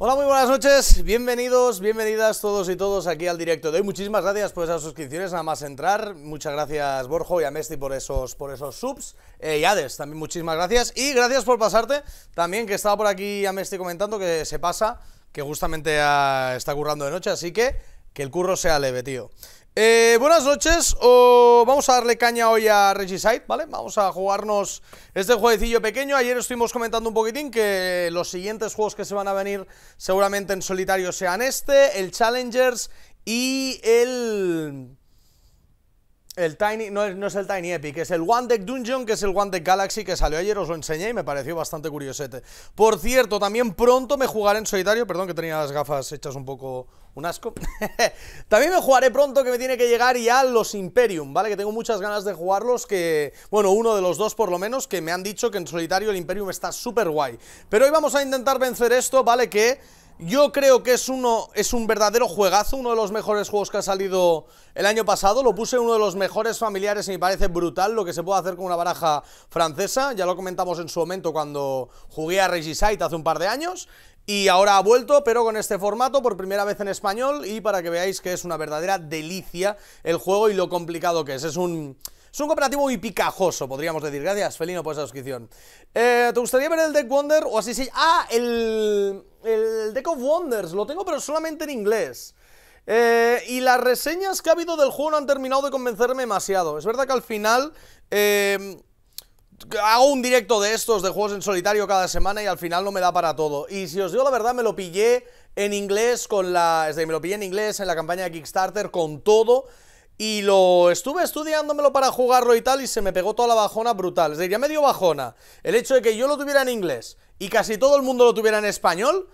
Hola, muy buenas noches, bienvenidos, bienvenidas todos y todos aquí al directo de hoy. Muchísimas gracias por esas suscripciones, nada más entrar. Muchas gracias Borjo y a Mesti por esos, por esos subs. Eh, y Hades, también muchísimas gracias. Y gracias por pasarte, también que estaba por aquí a Mesti comentando que se pasa, que justamente ah, está currando de noche, así que que el curro sea leve, tío. Eh, buenas noches, vamos a darle caña hoy a Regiside, ¿vale? Vamos a jugarnos este jueguecillo pequeño. Ayer estuvimos comentando un poquitín que los siguientes juegos que se van a venir seguramente en solitario sean este, el Challengers y el... El Tiny, no es, no es el Tiny Epic, es el One Deck Dungeon, que es el One Deck Galaxy que salió ayer, os lo enseñé y me pareció bastante curiosete. Por cierto, también pronto me jugaré en solitario, perdón que tenía las gafas hechas un poco un asco. También me jugaré pronto que me tiene que llegar ya los Imperium, ¿vale? Que tengo muchas ganas de jugarlos, que... Bueno, uno de los dos por lo menos, que me han dicho que en solitario el Imperium está súper guay. Pero hoy vamos a intentar vencer esto, ¿vale? Que... Yo creo que es, uno, es un verdadero juegazo, uno de los mejores juegos que ha salido el año pasado. Lo puse uno de los mejores familiares y me parece brutal lo que se puede hacer con una baraja francesa. Ya lo comentamos en su momento cuando jugué a Regisite hace un par de años. Y ahora ha vuelto, pero con este formato, por primera vez en español, y para que veáis que es una verdadera delicia el juego y lo complicado que es. Es un... un cooperativo muy picajoso, podríamos decir. Gracias, Felino, por esa suscripción. Eh, ¿Te gustaría ver el Deck Wonder o así sí? ¡Ah! El, el Deck of Wonders. Lo tengo, pero solamente en inglés. Eh, y las reseñas que ha habido del juego no han terminado de convencerme demasiado. Es verdad que al final... Eh, hago un directo de estos de juegos en solitario cada semana y al final no me da para todo. Y si os digo la verdad, me lo pillé en inglés con la. Es decir, me lo pillé en inglés en la campaña de Kickstarter con todo. Y lo estuve estudiándomelo para jugarlo y tal, y se me pegó toda la bajona brutal. Es decir, ya me dio bajona el hecho de que yo lo tuviera en inglés y casi todo el mundo lo tuviera en español.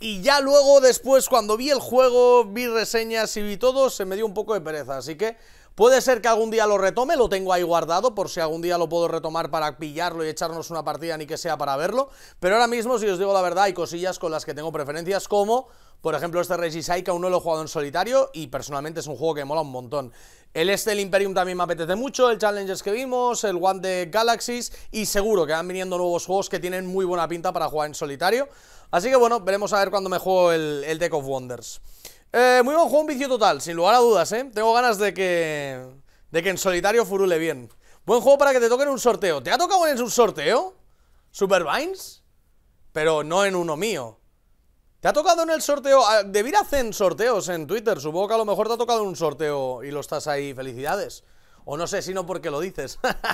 Y ya luego, después, cuando vi el juego, vi reseñas y vi todo, se me dio un poco de pereza. Así que Puede ser que algún día lo retome, lo tengo ahí guardado por si algún día lo puedo retomar para pillarlo y echarnos una partida ni que sea para verlo. Pero ahora mismo, si os digo la verdad, hay cosillas con las que tengo preferencias como... Por ejemplo, este Regisai que aún no lo he jugado en solitario y personalmente es un juego que mola un montón. El este, del Imperium también me apetece mucho, el Challengers que vimos, el One de Galaxies y seguro que van viniendo nuevos juegos que tienen muy buena pinta para jugar en solitario. Así que bueno, veremos a ver cuándo me juego el Deck of Wonders. Eh, muy buen juego, un vicio total, sin lugar a dudas, ¿eh? Tengo ganas de que... De que en solitario furule bien. Buen juego para que te toquen un sorteo. ¿Te ha tocado en un sorteo? ¿Super Vines? Pero no en uno mío. ¿Te ha tocado en el sorteo? Ah, Debir hacer sorteos en Twitter. Supongo que a lo mejor te ha tocado en un sorteo y lo estás ahí. Felicidades. O no sé, sino porque lo dices. Vamos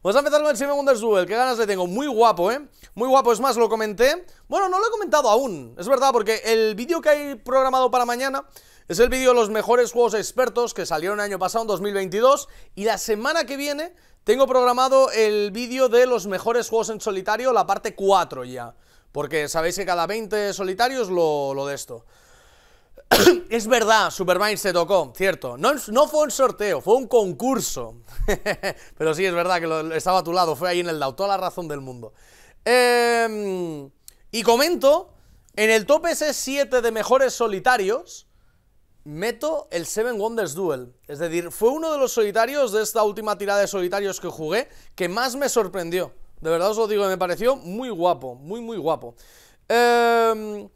pues a empezar con el segundo Duel, qué ganas le tengo. Muy guapo, ¿eh? Muy guapo, es más, lo comenté. Bueno, no lo he comentado aún, es verdad, porque el vídeo que hay programado para mañana es el vídeo de los mejores juegos expertos que salieron el año pasado, en 2022. Y la semana que viene tengo programado el vídeo de los mejores juegos en solitario, la parte 4 ya. Porque sabéis que cada 20 solitarios lo, lo de esto. es verdad, Supermind se tocó, cierto. No, fue un sorteo, fue un concurso. Pero sí, es verdad que estaba a tu lado, fue ahí en el lado, toda la razón del mundo. Em, y comento, en el top S7 de mejores solitarios, meto el Seven Wonders Duel. Es decir, fue uno de los solitarios de esta última tirada de solitarios que jugué que más me sorprendió. De verdad os lo digo, me pareció muy guapo, muy, muy guapo. Eh,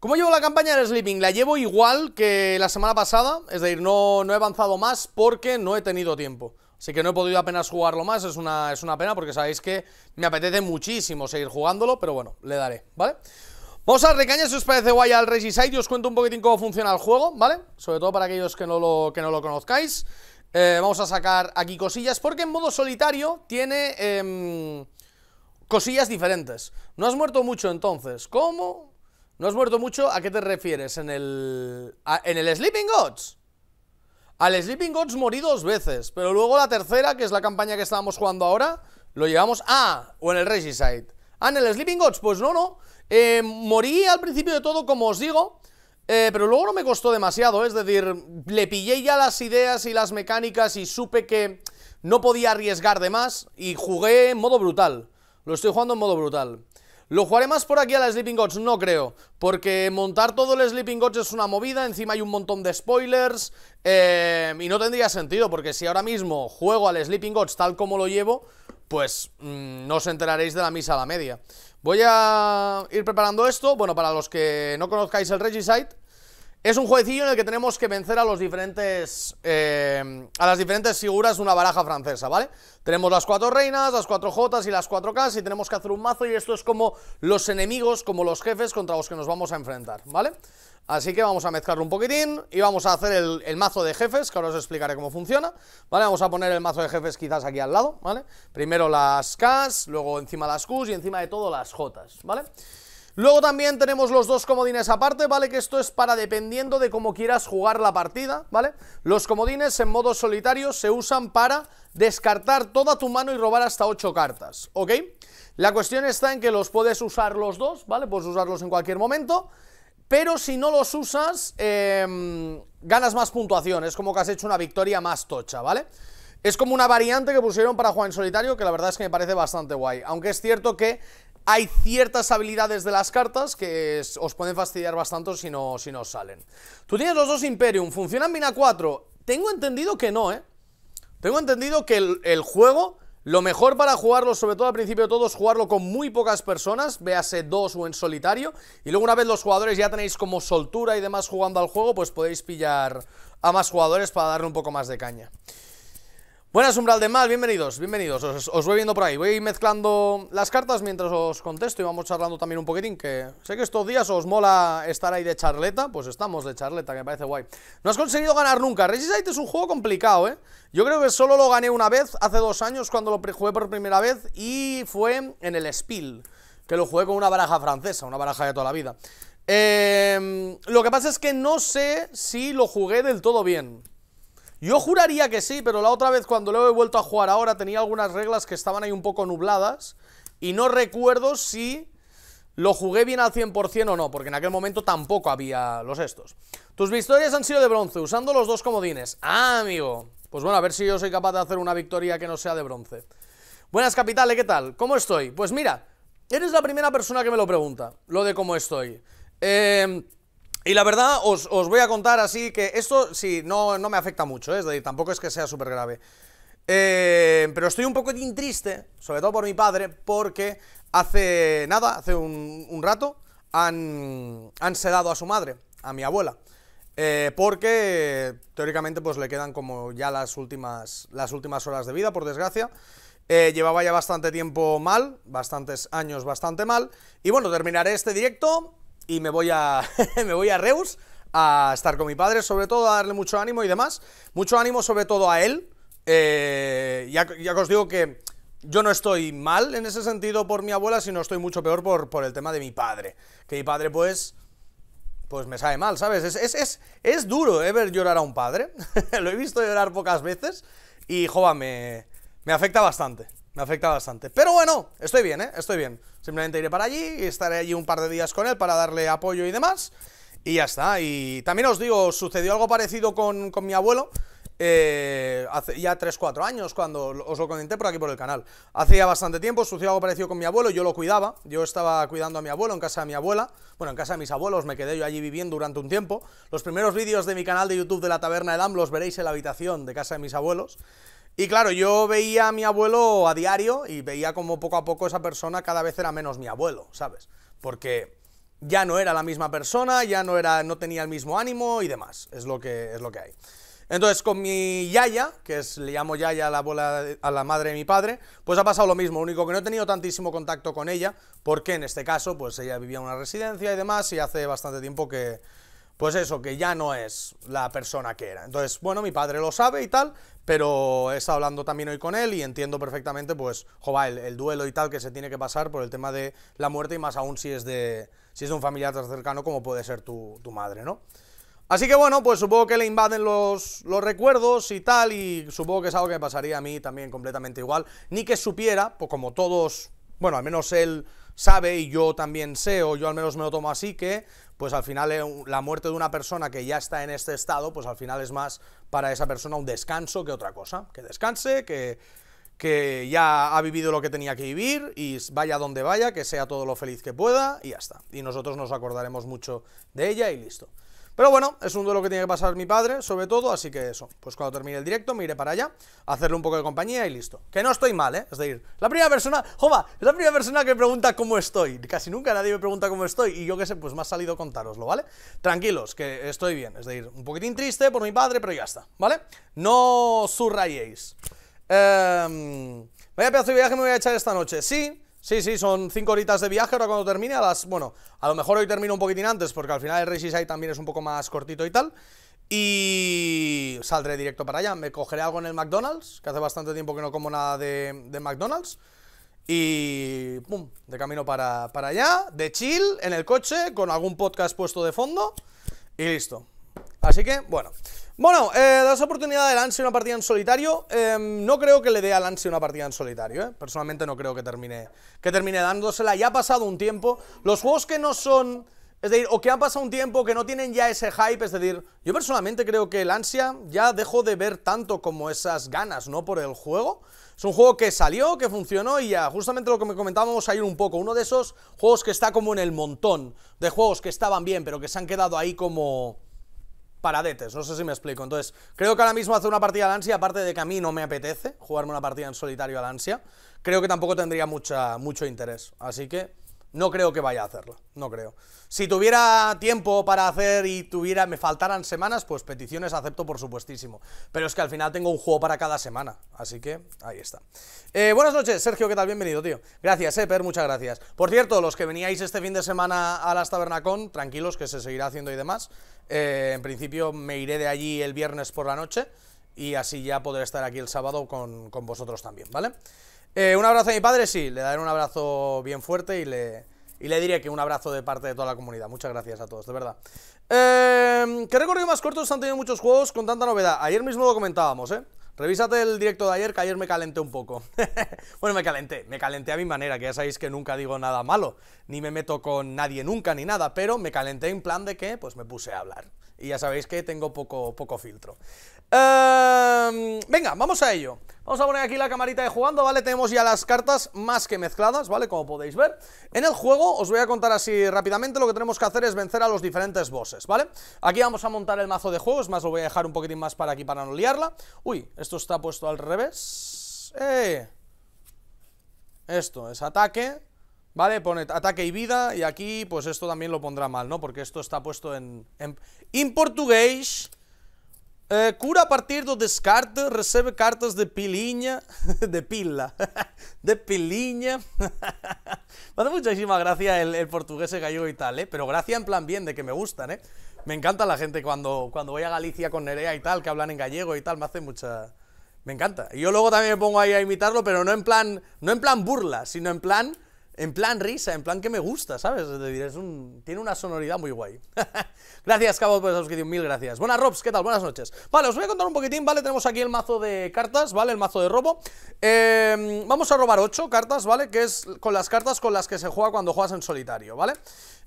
¿Cómo llevo la campaña del Sleeping? La llevo igual que la semana pasada, es decir, no, no he avanzado más porque no he tenido tiempo. Así que no he podido apenas jugarlo más, es una, es una pena porque sabéis que me apetece muchísimo seguir jugándolo, pero bueno, le daré, ¿vale? Vamos a recañar si os parece guay al Regicide y os cuento un poquitín cómo funciona el juego, ¿vale? Sobre todo para aquellos que no lo, que no lo conozcáis. Eh, vamos a sacar aquí cosillas porque en modo solitario tiene em, cosillas diferentes. No has muerto mucho entonces, ¿cómo? ¿No has muerto mucho? ¿A qué te refieres? ¿En el, ¿En el Sleeping Gods? Al Sleeping Gods morí dos veces, pero luego la tercera, que es la campaña que estábamos jugando ahora, lo llevamos... Ah, o en el Regicide. Ah, en el Sleeping Gods, pues no, no. Eh, morí al principio de todo, como os digo, eh, pero luego no me costó demasiado, es decir, le pillé ya las ideas y las mecánicas y supe que no podía arriesgar de más y jugué en modo brutal. Lo estoy jugando en modo brutal. ¿Lo jugaré más por aquí a la Sleeping Gods? No creo, porque montar todo el Sleeping Gods es una movida, encima hay un montón de spoilers, eh, y no tendría sentido, porque si ahora mismo juego al Sleeping Gods tal como lo llevo, pues mm, no os enteraréis de la misa a la media. Voy a ir preparando esto, bueno, para los que no conozcáis el Regicide, es un jueguecillo en el que tenemos que vencer a los diferentes. Eh, a las diferentes figuras de una baraja francesa, ¿vale? Tenemos las cuatro reinas, las cuatro jotas y las cuatro Ks y tenemos que hacer un mazo y esto es como los enemigos, como los jefes contra los que nos vamos a enfrentar, ¿vale? Así que vamos a mezclarlo un poquitín y vamos a hacer el, mazo de jefes, que ahora os explicaré cómo funciona, ¿vale? Vamos a poner el mazo de jefes quizás aquí al lado, ¿vale? Primero las Ks, luego encima las Qs y encima de todo las Jotas, ¿vale? vale Luego también tenemos los dos comodines aparte, ¿vale? Que esto es para dependiendo de cómo quieras jugar la partida, ¿vale? Los comodines en modo solitario se usan para descartar toda tu mano y robar hasta 8 cartas, ¿ok? La cuestión está en que los puedes usar los dos, ¿vale? Puedes usarlos en cualquier momento, pero si no los usas, em, ganas más puntuación, es como que has hecho una victoria más tocha, ¿vale? Es como una variante que pusieron para jugar en solitario, que la verdad es que me parece bastante guay, aunque es cierto que hay ciertas habilidades de las cartas que os pueden fastidiar bastante si no, si os salen. Tú tienes los dos Imperium, ¿funcionan Mina 4? Tengo entendido que no, ¿eh? Tengo entendido que el, el juego, lo mejor para jugarlo, sobre todo al principio de todo, es jugarlo con muy pocas personas, véase dos o en solitario, y luego una vez los jugadores ya tenéis como soltura y demás jugando al juego, pues podéis pillar a más jugadores para darle un poco más de caña. Buenas, Umbral de Mal, bienvenidos, bienvenidos. Os, voy viendo por ahí. Voy mezclando las cartas mientras os contesto y vamos charlando también un poquitín. Que sé que estos días os mola estar ahí de charleta. Pues estamos de charleta, que me parece guay. No has conseguido ganar nunca. Regisite es un juego complicado, ¿eh? Yo creo que solo lo gané una vez, hace dos años, cuando lo jugué por primera vez. Y fue en el Spiel, que lo jugué con una baraja francesa, una baraja de toda la vida. Em, lo que pasa es que no sé si lo jugué del todo bien. Yo juraría que sí, pero la otra vez cuando lo he vuelto a jugar ahora tenía algunas reglas que estaban ahí un poco nubladas y no recuerdo si lo jugué bien al 100% o no, porque en aquel momento tampoco había los estos. Tus victorias han sido de bronce, usando los dos comodines. Ah, amigo. Pues bueno, a ver si yo soy capaz de hacer una victoria que no sea de bronce. Buenas, capitales, ¿qué tal? ¿Cómo estoy? Pues mira, eres la primera persona que me lo pregunta, lo de cómo estoy. Eh... Y la verdad, os, voy a contar así que esto sí, no, no me afecta mucho, ¿eh? es decir, tampoco es que sea súper grave. Eh, pero estoy un poco triste, sobre todo por mi padre, porque hace nada, hace un, rato, han, sedado a su madre, a mi abuela. Eh, porque teóricamente pues le quedan como ya las últimas, las últimas horas de vida, por desgracia. llevaba ya bastante tiempo mal, bastantes años bastante mal. Y bueno, terminaré este directo y me voy a, me voy a Reus a estar con mi padre, sobre todo a darle mucho ánimo y demás. Mucho ánimo sobre todo a él. Eh, ya, ya os digo que yo no estoy mal en ese sentido por mi abuela, sino estoy mucho peor por, por el tema de mi padre. Que mi padre pues pues me sabe mal, ¿sabes? Es, es, duro ¿eh? ver llorar a un padre. Lo he visto llorar pocas veces y, jova me, me afecta bastante. Me afecta bastante. Pero bueno, estoy bien, ¿eh? Estoy bien. Simplemente iré para allí y estaré allí un par de días con él para darle apoyo y demás. Y ya está. Y también os digo, sucedió algo parecido con, mi abuelo. Eh, hace ya 3-4 años, cuando os lo comenté por aquí por el canal. Hacía bastante tiempo, sucedió algo parecido con mi abuelo, yo lo cuidaba, yo estaba cuidando a mi abuelo en casa de mi abuela, bueno, en casa de mis abuelos, me quedé yo allí viviendo durante un tiempo. Los primeros vídeos de mi canal de YouTube de la Taberna de Dan los veréis en la habitación de casa de mis abuelos. Y claro, yo veía a mi abuelo a diario y veía como poco a poco esa persona cada vez era menos mi abuelo, ¿sabes? Porque ya no era la misma persona, ya no era, no tenía el mismo ánimo y demás. Es lo que, es lo que hay. Entonces, con mi Yaya, que es, le llamo Yaya a la, abuela, a la madre de mi padre, pues ha pasado lo mismo, único que no he tenido tantísimo contacto con ella, porque en este caso, pues ella vivía en una residencia y demás, y hace bastante tiempo que, pues eso, que ya no es la persona que era. Entonces, bueno, mi padre lo sabe y tal, pero he estado hablando también hoy con él y entiendo perfectamente, pues, joba, el, duelo y tal que se tiene que pasar por el tema de la muerte y más aún si es de, si es un familiar tan cercano como puede ser tu, tu madre, ¿no? Así que bueno, pues supongo que le invaden los, los, recuerdos y tal, y supongo que es algo que me pasaría a mí también completamente igual. Ni que supiera, pues como todos, bueno, al menos él sabe y yo también sé, o yo al menos me lo tomo así, que pues al final eh, la muerte de una persona que ya está en este estado, pues al final es más para esa persona un descanso que otra cosa. Que descanse, que, ya ha vivido lo que tenía que vivir y vaya donde vaya, que sea todo lo feliz que pueda y ya está. Y nosotros nos acordaremos mucho de ella y listo. Pero bueno, es un duelo que tiene que pasar mi padre, sobre todo, así que eso. Pues cuando termine el directo me iré para allá, hacerle un poco de compañía y listo. Que no estoy mal, ¿eh? Es decir, la primera persona, joma, es la primera persona que pregunta cómo estoy. Casi nunca nadie me pregunta cómo estoy y yo qué sé, pues me ha salido contaroslo ¿vale? Tranquilos, que estoy bien. Es decir, un poquitín triste por mi padre, pero ya está, ¿vale? No subrayéis. Eh, vaya pedazo de viaje me voy a echar esta noche. Sí, Sí, sí, son cinco horitas de viaje ahora cuando termine, a las, bueno, a lo mejor hoy termino un poquitín antes porque al final el Race Side también es un poco más cortito y tal. Y saldré directo para allá, me cogeré algo en el McDonald's, que hace bastante tiempo que no como nada de, McDonald's. Y pum, de camino para, para allá, de chill, en el coche, con algún podcast puesto de fondo y listo. Así que, bueno, bueno, eh, das oportunidad de en una partida en solitario. Em, no creo que le dé a Lancia una partida en solitario, eh. Personalmente no creo que termine, que termine dándosela. Ya ha pasado un tiempo. Los juegos que no son... Es decir, o que han pasado un tiempo que no tienen ya ese hype, es decir, yo personalmente creo que el ansia ya dejó de ver tanto como esas ganas, ¿no? Por el juego. Es un juego que salió, que funcionó y ya, justamente lo que me comentábamos ayer un poco, uno de esos juegos que está como en el montón de juegos que estaban bien, pero que se han quedado ahí como paradetes, no sé si me explico. Entonces, creo que ahora mismo hacer una partida al ansia, aparte de que a mí no me apetece jugarme una partida en solitario al ansia, creo que tampoco tendría mucha, mucho interés. Así que no creo que vaya a hacerlo, no creo. Si tuviera tiempo para hacer y tuviera me faltaran semanas, pues peticiones acepto por supuestísimo. Pero es que al final tengo un juego para cada semana, así que ahí está. Eh, buenas noches, Sergio, ¿qué tal? Bienvenido, tío. Gracias, Eper, eh, muchas gracias. Por cierto, los que veníais este fin de semana a las Tabernacón, tranquilos, que se seguirá haciendo y demás. Eh, en principio me iré de allí el viernes por la noche y así ya podré estar aquí el sábado con, con vosotros también, ¿vale? Eh, un abrazo a mi padre, sí, le daré un abrazo bien fuerte y le, le diré que un abrazo de parte de toda la comunidad. Muchas gracias a todos, de verdad. Em, ¿Qué recorrido más cortos han tenido muchos juegos con tanta novedad? Ayer mismo lo comentábamos, ¿eh? Revísate el directo de ayer, que ayer me calenté un poco. bueno, me calenté, me calenté a mi manera, que ya sabéis que nunca digo nada malo, ni me meto con nadie nunca, ni nada, pero me calenté en plan de que, pues me puse a hablar y ya sabéis que tengo poco, poco filtro. Em, venga, vamos a ello. Vamos a poner aquí la camarita de jugando, ¿vale? Tenemos ya las cartas más que mezcladas, ¿vale? Como podéis ver. En el juego os voy a contar así rápidamente, lo que tenemos que hacer es vencer a los diferentes bosses, ¿vale? Aquí vamos a montar el mazo de juegos, más lo voy a dejar un poquitín más para aquí para no liarla. Uy, esto está puesto al revés. Eh. Esto es ataque, ¿Vale? Pone ataque y vida y aquí pues esto también lo pondrá mal, ¿no? Porque esto está puesto en... En, portugués... Eh, cura a partir de descarte, recebe cartas de pilinha, de pila, de piliña. me hace muchísima gracia el, el portugués, gallego y tal, ¿eh? Pero gracia en plan bien, de que me gustan, ¿eh? Me encanta la gente cuando, cuando voy a Galicia con Nerea y tal, que hablan en gallego y tal, me hace mucha... Me encanta. Y yo luego también me pongo ahí a imitarlo, pero no en plan, no en plan burla, sino en plan en plan risa, en plan que me gusta, ¿sabes? Es decir, es un, tiene una sonoridad muy guay. gracias, Cabo, por la suscripción, mil gracias. Buenas, Robs, ¿qué tal? Buenas noches. Vale, os voy a contar un poquitín, ¿vale? Tenemos aquí el mazo de cartas, ¿vale? El mazo de robo. Em, vamos a robar ocho cartas, ¿vale? Que es con las cartas con las que se juega cuando juegas en solitario, ¿vale?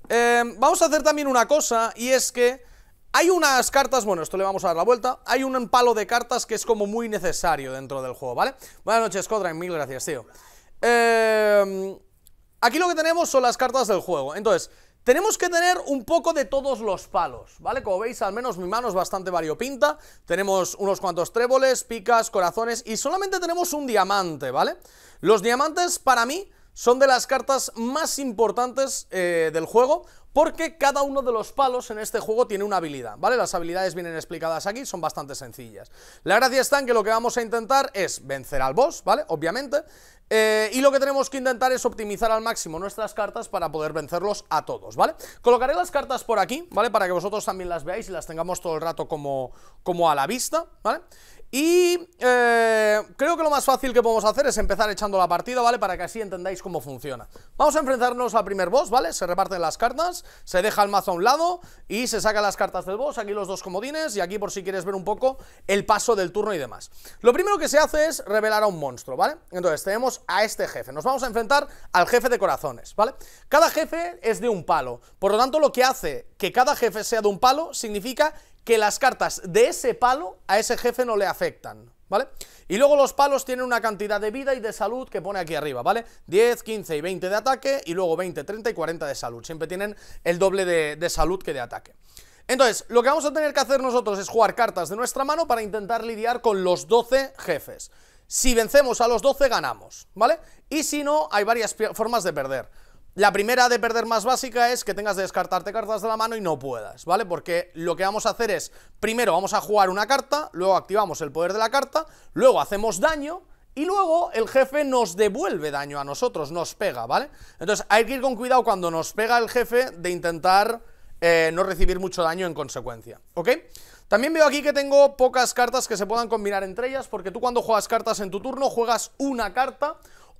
Em, vamos a hacer también una cosa, y es que... Hay unas cartas, bueno, esto le vamos a dar la vuelta Hay un palo de cartas que es como muy necesario dentro del juego, ¿vale? Buenas noches, Codrain, mil gracias, tío eh, Aquí lo que tenemos son las cartas del juego. Entonces, tenemos que tener un poco de todos los palos, ¿vale? Como veis, al menos mi mano es bastante variopinta. Tenemos unos cuantos tréboles, picas, corazones y solamente tenemos un diamante, ¿vale? Los diamantes, para mí, son de las cartas más importantes eh, del juego porque cada uno de los palos en este juego tiene una habilidad, ¿vale? Las habilidades vienen explicadas aquí, son bastante sencillas. La gracia está en que lo que vamos a intentar es vencer al boss, ¿vale? Obviamente. Eh, y lo que tenemos que intentar es optimizar al máximo nuestras cartas para poder vencerlos a todos, ¿vale? Colocaré las cartas por aquí, ¿vale? Para que vosotros también las veáis y las tengamos todo el rato como, como a la vista, ¿vale? vale y eh, creo que lo más fácil que podemos hacer es empezar echando la partida, ¿vale? Para que así entendáis cómo funciona. Vamos a enfrentarnos al primer boss, ¿vale? Se reparten las cartas, se deja el mazo a un lado y se sacan las cartas del boss. Aquí los dos comodines y aquí por si quieres ver un poco el paso del turno y demás. Lo primero que se hace es revelar a un monstruo, ¿vale? Entonces tenemos a este jefe. Nos vamos a enfrentar al jefe de corazones, ¿vale? Cada jefe es de un palo. Por lo tanto, lo que hace que cada jefe sea de un palo significa que las cartas de ese palo a ese jefe no le afectan, ¿vale? Y luego los palos tienen una cantidad de vida y de salud que pone aquí arriba, ¿vale? 10, 15 y 20 de ataque y luego 20, 30 y 40 de salud. Siempre tienen el doble de, salud que de ataque. Entonces, lo que vamos a tener que hacer nosotros es jugar cartas de nuestra mano para intentar lidiar con los 12 jefes. Si vencemos a los 12 ganamos, ¿vale? Y si no, hay varias formas de perder. La primera de perder más básica es que tengas de descartarte cartas de la mano y no puedas, ¿vale? Porque lo que vamos a hacer es, primero vamos a jugar una carta, luego activamos el poder de la carta, luego hacemos daño y luego el jefe nos devuelve daño a nosotros, nos pega, ¿vale? Entonces hay que ir con cuidado cuando nos pega el jefe de intentar eh, no recibir mucho daño en consecuencia, ¿ok? También veo aquí que tengo pocas cartas que se puedan combinar entre ellas, porque tú cuando juegas cartas en tu turno juegas una carta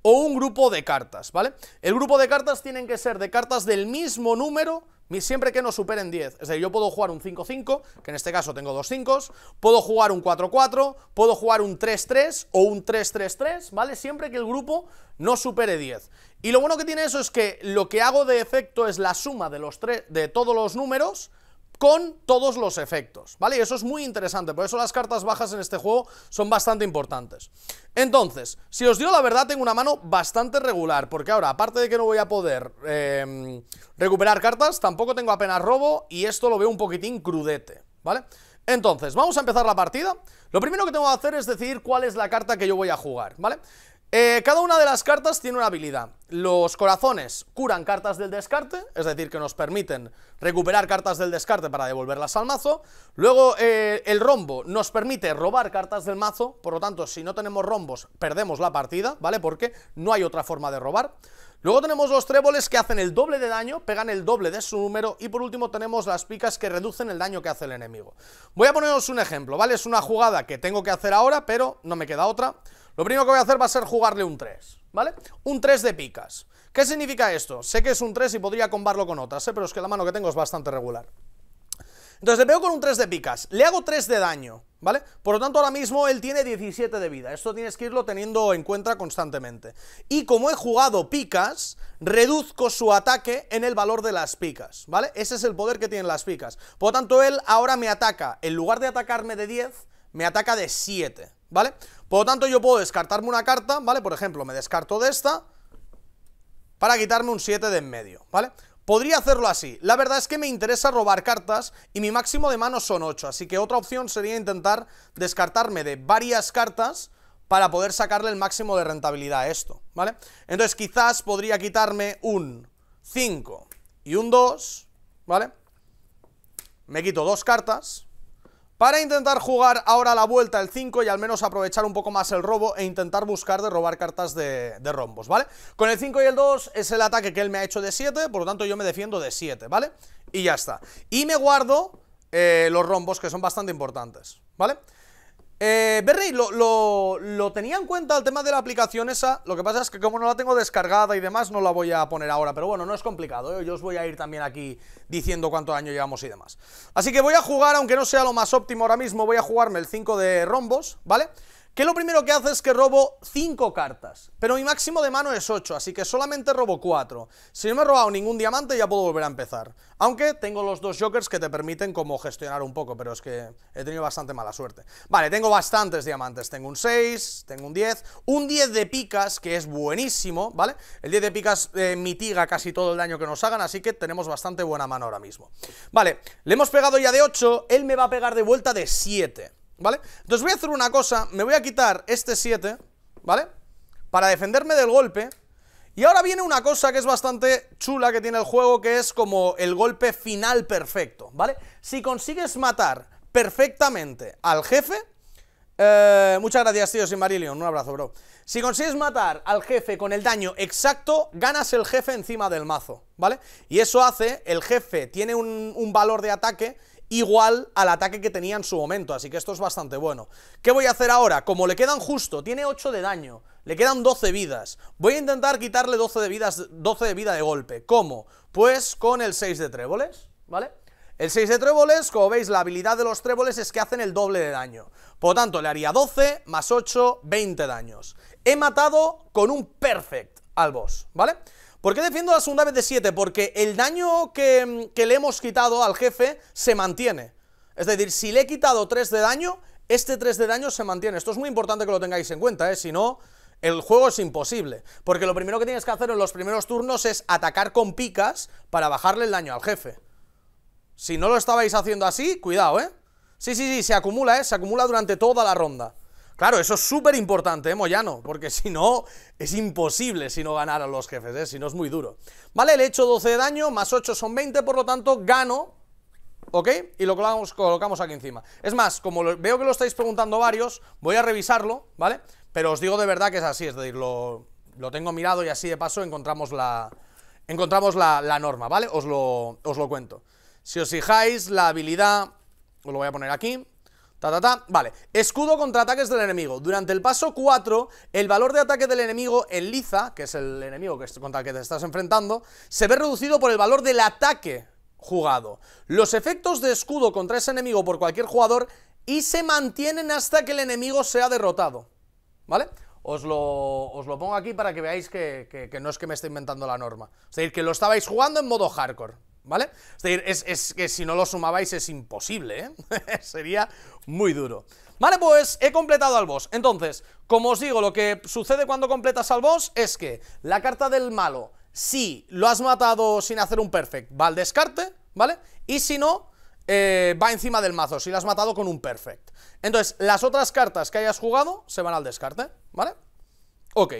o un grupo de cartas, ¿vale? El grupo de cartas tienen que ser de cartas del mismo número siempre que no superen 10. Es decir, yo puedo jugar un 5-5, que en este caso tengo dos 5 puedo jugar un 4-4, puedo jugar un 3-3 o un 3-3-3, ¿vale? Siempre que el grupo no supere 10. Y lo bueno que tiene eso es que lo que hago de efecto es la suma de, los de todos los números con todos los efectos, ¿vale? Y eso es muy interesante, por eso las cartas bajas en este juego son bastante importantes. Entonces, si os digo la verdad, tengo una mano bastante regular, porque ahora, aparte de que no voy a poder em, recuperar cartas, tampoco tengo apenas robo y esto lo veo un poquitín crudete, ¿vale? Entonces, vamos a empezar la partida. Lo primero que tengo que hacer es decidir cuál es la carta que yo voy a jugar, ¿vale? Eh, cada una de las cartas tiene una habilidad. Los corazones curan cartas del descarte, es decir, que nos permiten recuperar cartas del descarte para devolverlas al mazo. Luego, eh, el rombo nos permite robar cartas del mazo, por lo tanto, si no tenemos rombos, perdemos la partida, ¿vale? Porque no hay otra forma de robar. Luego tenemos los tréboles que hacen el doble de daño, pegan el doble de su número y por último tenemos las picas que reducen el daño que hace el enemigo. Voy a poneros un ejemplo, ¿vale? Es una jugada que tengo que hacer ahora, pero no me queda otra. Lo primero que voy a hacer va a ser jugarle un 3, ¿vale? Un 3 de picas. ¿Qué significa esto? Sé que es un 3 y podría combarlo con otras, ¿eh? pero es que la mano que tengo es bastante regular. Entonces le pego con un 3 de picas, le hago 3 de daño, ¿vale? Por lo tanto ahora mismo él tiene 17 de vida, esto tienes que irlo teniendo en cuenta constantemente. Y como he jugado picas, reduzco su ataque en el valor de las picas, ¿vale? Ese es el poder que tienen las picas. Por lo tanto él ahora me ataca, en lugar de atacarme de 10, me ataca de 7, ¿vale? Por lo tanto, yo puedo descartarme una carta, ¿vale? Por ejemplo, me descarto de esta para quitarme un 7 de en medio, ¿vale? Podría hacerlo así. La verdad es que me interesa robar cartas y mi máximo de manos son 8, así que otra opción sería intentar descartarme de varias cartas para poder sacarle el máximo de rentabilidad a esto, ¿vale? Entonces quizás podría quitarme un 5 y un 2, ¿vale? Me quito dos cartas, para intentar jugar ahora la vuelta el 5 y al menos aprovechar un poco más el robo e intentar buscar de robar cartas de, rombos, ¿vale? Con el 5 y el 2 es el ataque que él me ha hecho de 7, por lo tanto yo me defiendo de 7, ¿vale? Y ya está. Y me guardo eh, los rombos que son bastante importantes, ¿vale? Eh, Berry, lo, lo, tenía en cuenta el tema de la aplicación esa. Lo que pasa es que como no la tengo descargada y demás, no la voy a poner ahora. Pero bueno, no es complicado. ¿eh? Yo os voy a ir también aquí diciendo cuánto año llevamos y demás. Así que voy a jugar, aunque no sea lo más óptimo ahora mismo, voy a jugarme el 5 de rombos, ¿vale? vale que lo primero que hace es que robo 5 cartas, pero mi máximo de mano es 8, así que solamente robo 4. Si no me he robado ningún diamante ya puedo volver a empezar, aunque tengo los dos jokers que te permiten como gestionar un poco, pero es que he tenido bastante mala suerte. Vale, tengo bastantes diamantes, tengo un 6, tengo un 10, un 10 de picas que es buenísimo, ¿vale? El 10 de picas eh, mitiga casi todo el daño que nos hagan, así que tenemos bastante buena mano ahora mismo. Vale, le hemos pegado ya de 8, él me va a pegar de vuelta de 7. ¿Vale? Entonces voy a hacer una cosa, me voy a quitar este 7, ¿vale? Para defenderme del golpe. Y ahora viene una cosa que es bastante chula que tiene el juego, que es como el golpe final perfecto, ¿vale? Si consigues matar perfectamente al jefe... Eh, muchas gracias, tío, sin Marillion, un abrazo, bro. Si consigues matar al jefe con el daño exacto, ganas el jefe encima del mazo, ¿vale? Y eso hace, el jefe tiene un, un valor de ataque igual al ataque que tenía en su momento, así que esto es bastante bueno. ¿Qué voy a hacer ahora? Como le quedan justo, tiene 8 de daño, le quedan 12 vidas. Voy a intentar quitarle 12 de, vidas, 12 de vida de golpe. ¿Cómo? Pues con el 6 de tréboles, ¿vale? El 6 de tréboles, como veis, la habilidad de los tréboles es que hacen el doble de daño. Por lo tanto, le haría 12 más 8, 20 daños. He matado con un perfect al boss, ¿vale? vale ¿Por qué defiendo la segunda vez de 7? Porque el daño que, que le hemos quitado al jefe se mantiene. Es decir, si le he quitado 3 de daño, este 3 de daño se mantiene. Esto es muy importante que lo tengáis en cuenta, ¿eh? Si no, el juego es imposible. Porque lo primero que tienes que hacer en los primeros turnos es atacar con picas para bajarle el daño al jefe. Si no lo estabais haciendo así, cuidado, ¿eh? Sí, sí, sí, se acumula, ¿eh? Se acumula durante toda la ronda. Claro, eso es súper importante, ¿eh, Moyano? Porque si no, es imposible si no ganar a los jefes, ¿eh? Si no es muy duro. Vale, le he hecho 12 de daño, más 8 son 20, por lo tanto, gano ¿ok? Y lo colocamos, colocamos, aquí encima. Es más, como veo que lo estáis preguntando varios, voy a revisarlo, ¿vale? Pero os digo de verdad que es así, es decir, lo, tengo mirado y así de paso encontramos la, encontramos la, norma, ¿vale? Os lo, os lo cuento. Si os fijáis, la habilidad, os lo voy a poner aquí, Vale, escudo contra ataques del enemigo. Durante el paso 4, el valor de ataque del enemigo, en Liza, que es el enemigo contra el que te estás enfrentando, se ve reducido por el valor del ataque jugado. Los efectos de escudo contra ese enemigo por cualquier jugador y se mantienen hasta que el enemigo sea derrotado. ¿Vale? Os lo, os lo pongo aquí para que veáis que, que no es que me esté inventando la norma. Es decir, que lo estabais jugando en modo hardcore. ¿vale? Es decir, es, que si no lo sumabais es imposible, ¿eh? Sería muy duro. Vale, pues he completado al boss. Entonces, como os digo, lo que sucede cuando completas al boss es que la carta del malo, si lo has matado sin hacer un perfect, va al descarte, ¿vale? Y si no, eh, va encima del mazo, si lo has matado con un perfect. Entonces, las otras cartas que hayas jugado se van al descarte, ¿vale? Ok.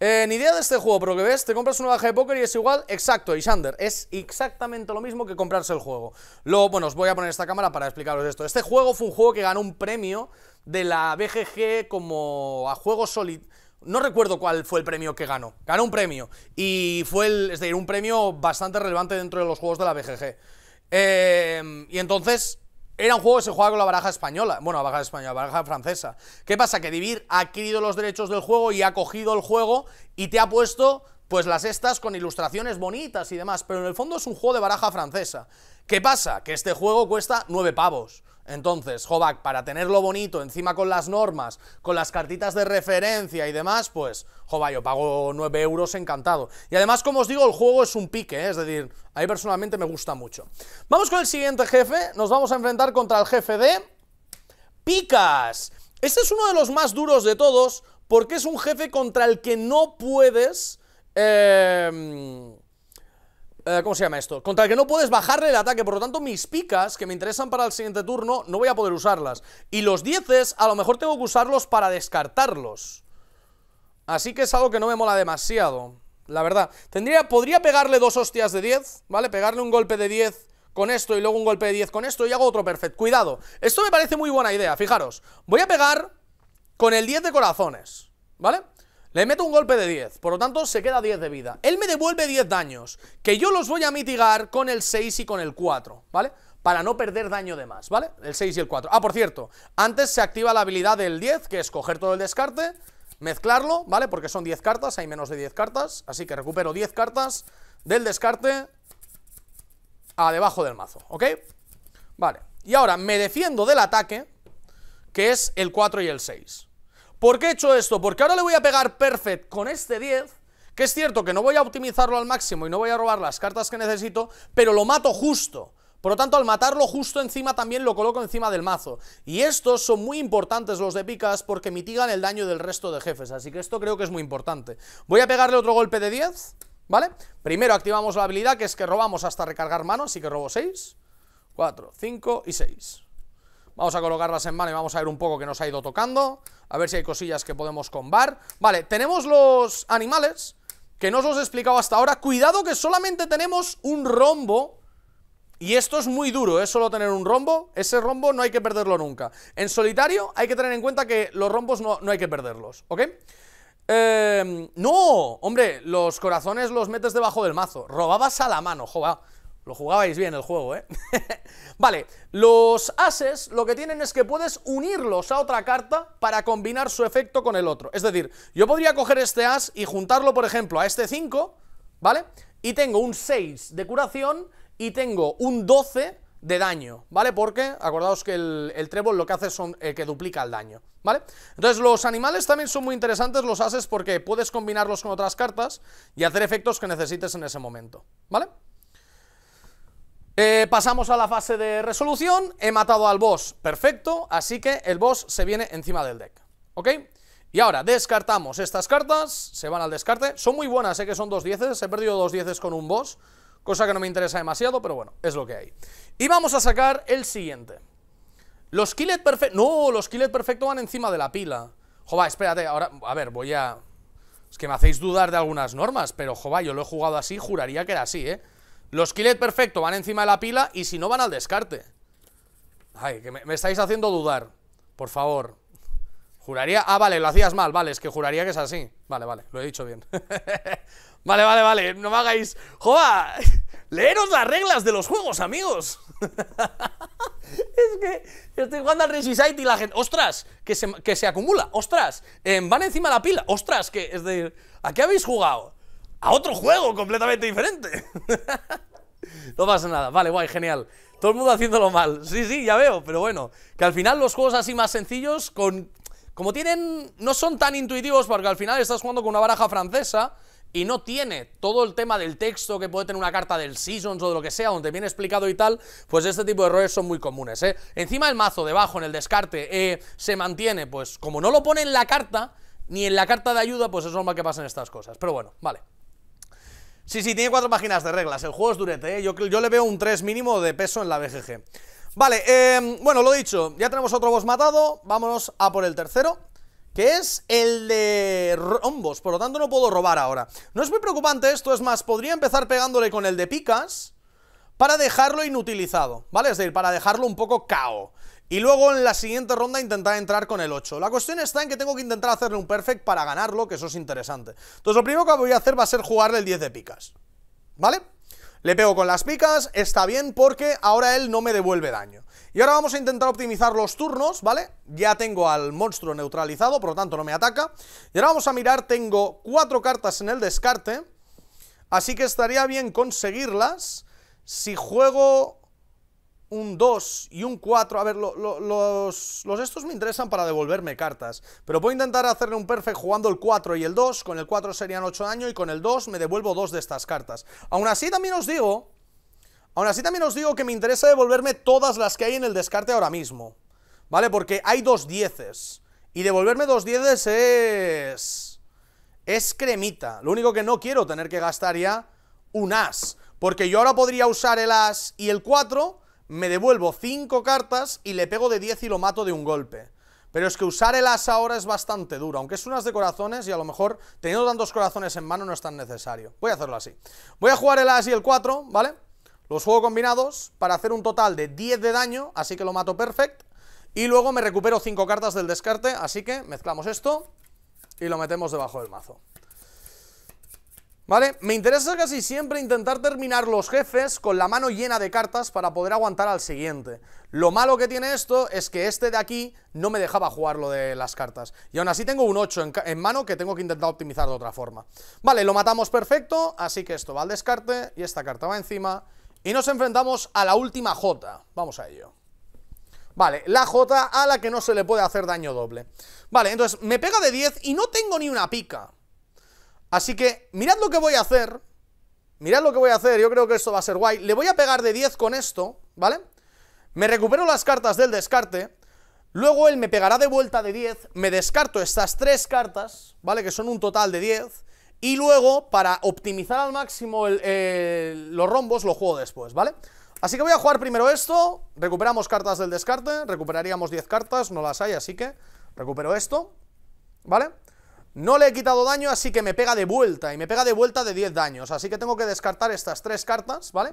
Eh, ni idea de este juego, pero que ves, te compras una baja de póker y es igual, exacto, Isander, es exactamente lo mismo que comprarse el juego. Luego, bueno, os voy a poner esta cámara para explicaros esto. Este juego fue un juego que ganó un premio de la BGG como a juego solid. No recuerdo cuál fue el premio que ganó. Ganó un premio. Y fue el, es decir, un premio bastante relevante dentro de los juegos de la BGG. Eh, y entonces, era un juego que se jugaba con la baraja española, bueno, la baraja española, baraja francesa. ¿Qué pasa? Que Divir ha adquirido los derechos del juego y ha cogido el juego y te ha puesto pues las estas con ilustraciones bonitas y demás, pero en el fondo es un juego de baraja francesa. ¿Qué pasa? Que este juego cuesta nueve pavos. Entonces, Jovac, para tenerlo bonito, encima con las normas, con las cartitas de referencia y demás, pues, Jovac, yo pago 9 euros encantado. Y además, como os digo, el juego es un pique, ¿eh? es decir, a mí personalmente me gusta mucho. Vamos con el siguiente jefe, nos vamos a enfrentar contra el jefe de... ¡Picas! Este es uno de los más duros de todos, porque es un jefe contra el que no puedes... Eh eh, ¿Cómo se llama esto? Contra el que no puedes bajarle el ataque, por lo tanto mis picas, que me interesan para el siguiente turno, no voy a poder usarlas. Y los dieces, a lo mejor tengo que usarlos para descartarlos. Así que es algo que no me mola demasiado, la verdad. Tendría, podría pegarle dos hostias de 10, ¿vale? Pegarle un golpe de 10 con esto y luego un golpe de 10 con esto y hago otro perfecto. Cuidado, esto me parece muy buena idea, fijaros. Voy a pegar con el 10 de corazones, ¿vale? Le meto un golpe de 10, por lo tanto se queda 10 de vida. Él me devuelve 10 daños, que yo los voy a mitigar con el 6 y con el 4, ¿vale? Para no perder daño de más, ¿vale? El 6 y el 4. Ah, por cierto, antes se activa la habilidad del 10, que es coger todo el descarte, mezclarlo, ¿vale? Porque son 10 cartas, hay menos de 10 cartas, así que recupero 10 cartas del descarte a debajo del mazo, ¿ok? Vale, y ahora me defiendo del ataque, que es el 4 y el 6. ¿Por qué he hecho esto? Porque ahora le voy a pegar perfect con este 10, que es cierto que no voy a optimizarlo al máximo y no voy a robar las cartas que necesito, pero lo mato justo. Por lo tanto, al matarlo justo encima también lo coloco encima del mazo. Y estos son muy importantes los de picas porque mitigan el daño del resto de jefes, así que esto creo que es muy importante. Voy a pegarle otro golpe de 10, ¿vale? Primero activamos la habilidad, que es que robamos hasta recargar manos. así que robo 6, 4, 5 y 6. Vamos a colocarlas en mano y vamos a ver un poco que nos ha ido tocando. A ver si hay cosillas que podemos combar. Vale, tenemos los animales, que no os los he explicado hasta ahora. Cuidado que solamente tenemos un rombo. Y esto es muy duro, es ¿eh? solo tener un rombo. Ese rombo no hay que perderlo nunca. En solitario hay que tener en cuenta que los rombos no, no hay que perderlos, ¿ok? Em, no, hombre, los corazones los metes debajo del mazo. Robabas a la mano, joder. Lo jugabais bien el juego, ¿eh? vale, los ases lo que tienen es que puedes unirlos a otra carta para combinar su efecto con el otro. Es decir, yo podría coger este as y juntarlo, por ejemplo, a este 5, ¿vale? Y tengo un 6 de curación y tengo un 12 de daño, ¿vale? Porque acordaos que el, trébol lo que hace es eh, que duplica el daño, ¿vale? Entonces los animales también son muy interesantes los ases porque puedes combinarlos con otras cartas y hacer efectos que necesites en ese momento, ¿vale? vale eh, pasamos a la fase de resolución. He matado al boss. Perfecto. Así que el boss se viene encima del deck. ¿Ok? Y ahora descartamos estas cartas. Se van al descarte. Son muy buenas, sé ¿eh? que son dos dieces. He perdido dos dieces con un boss. Cosa que no me interesa demasiado, pero bueno, es lo que hay. Y vamos a sacar el siguiente. Los Killet Perfecto... No, los Killet Perfecto van encima de la pila. Jova, espérate. Ahora, a ver, voy a... Es que me hacéis dudar de algunas normas, pero jova, yo lo he jugado así, juraría que era así, ¿eh? Los killet perfecto van encima de la pila y si no van al descarte. Ay, que me, estáis haciendo dudar. Por favor. Juraría... Ah, vale, lo hacías mal, vale, es que juraría que es así. Vale, vale, lo he dicho bien. vale, vale, vale, no me hagáis... ¡Joa! ¡Leeros las reglas de los juegos, amigos! es que estoy jugando al Resisite y la gente... ¡Ostras! Que se, que se acumula, ¡ostras! Em, van encima de la pila, ¡ostras! Que es de... ¿A qué habéis jugado? a otro juego completamente diferente. no pasa nada. Vale, guay, genial. Todo el mundo haciéndolo mal. Sí, sí, ya veo, pero bueno. Que al final los juegos así más sencillos, con como tienen... No son tan intuitivos porque al final estás jugando con una baraja francesa y no tiene todo el tema del texto que puede tener una carta del Seasons o de lo que sea, donde viene explicado y tal, pues este tipo de errores son muy comunes, ¿eh? Encima el mazo, debajo, en el descarte, eh, se mantiene, pues como no lo pone en la carta, ni en la carta de ayuda, pues es normal que pasen estas cosas. Pero bueno, vale. Sí, sí, tiene cuatro páginas de reglas. El juego es durete, ¿eh? yo, yo le veo un 3 mínimo de peso en la BGG. Vale, em, bueno, lo dicho, ya tenemos otro boss matado. Vámonos a por el tercero, que es el de rombos. Por lo tanto, no puedo robar ahora. No es muy preocupante esto, es más, podría empezar pegándole con el de picas para dejarlo inutilizado, ¿vale? Es decir, para dejarlo un poco cao. Y luego en la siguiente ronda intentar entrar con el 8. La cuestión está en que tengo que intentar hacerle un perfect para ganarlo, que eso es interesante. Entonces lo primero que voy a hacer va a ser jugarle el 10 de picas. ¿Vale? Le pego con las picas, está bien porque ahora él no me devuelve daño. Y ahora vamos a intentar optimizar los turnos, ¿vale? Ya tengo al monstruo neutralizado, por lo tanto no me ataca. Y ahora vamos a mirar, tengo cuatro cartas en el descarte. Así que estaría bien conseguirlas si juego un 2 y un 4. A ver, los, estos me interesan para devolverme cartas. Pero puedo intentar hacerle un perfect jugando el 4 y el 2. Con el 4 serían 8 daño y con el 2 me devuelvo 2 de estas cartas. Aún así también os digo... Aún así también os digo que me interesa devolverme todas las que hay en el descarte ahora mismo. ¿Vale? Porque hay dos dieces. Y devolverme dos dieces es... Es cremita. Lo único que no quiero tener que gastar ya un as. Porque yo ahora podría usar el as y el 4 me devuelvo 5 cartas y le pego de 10 y lo mato de un golpe. Pero es que usar el as ahora es bastante duro, aunque es unas de corazones y a lo mejor teniendo tantos corazones en mano no es tan necesario. Voy a hacerlo así. Voy a jugar el as y el 4, ¿vale? Los juego combinados para hacer un total de 10 de daño, así que lo mato perfect. Y luego me recupero 5 cartas del descarte, así que mezclamos esto y lo metemos debajo del mazo. ¿Vale? Me interesa casi siempre intentar terminar los jefes con la mano llena de cartas para poder aguantar al siguiente. Lo malo que tiene esto es que este de aquí no me dejaba jugar lo de las cartas. Y aún así tengo un 8 en, mano que tengo que intentar optimizar de otra forma. Vale, lo matamos perfecto, así que esto va al descarte y esta carta va encima. Y nos enfrentamos a la última J. Vamos a ello. Vale, la J a la que no se le puede hacer daño doble. Vale, entonces me pega de 10 y no tengo ni una pica. Así que mirad lo que voy a hacer. Mirad lo que voy a hacer, yo creo que esto va a ser guay. Le voy a pegar de 10 con esto, ¿vale? Me recupero las cartas del descarte. Luego él me pegará de vuelta de 10, me descarto estas tres cartas, ¿vale? Que son un total de 10. Y luego, para optimizar al máximo los rombos, lo juego después, ¿vale? Así que voy a jugar primero esto, recuperamos cartas del descarte, recuperaríamos 10 cartas, no las hay, así que recupero esto, ¿vale? No le he quitado daño, así que me pega de vuelta, y me pega de vuelta de 10 daños, así que tengo que descartar estas tres cartas, ¿vale?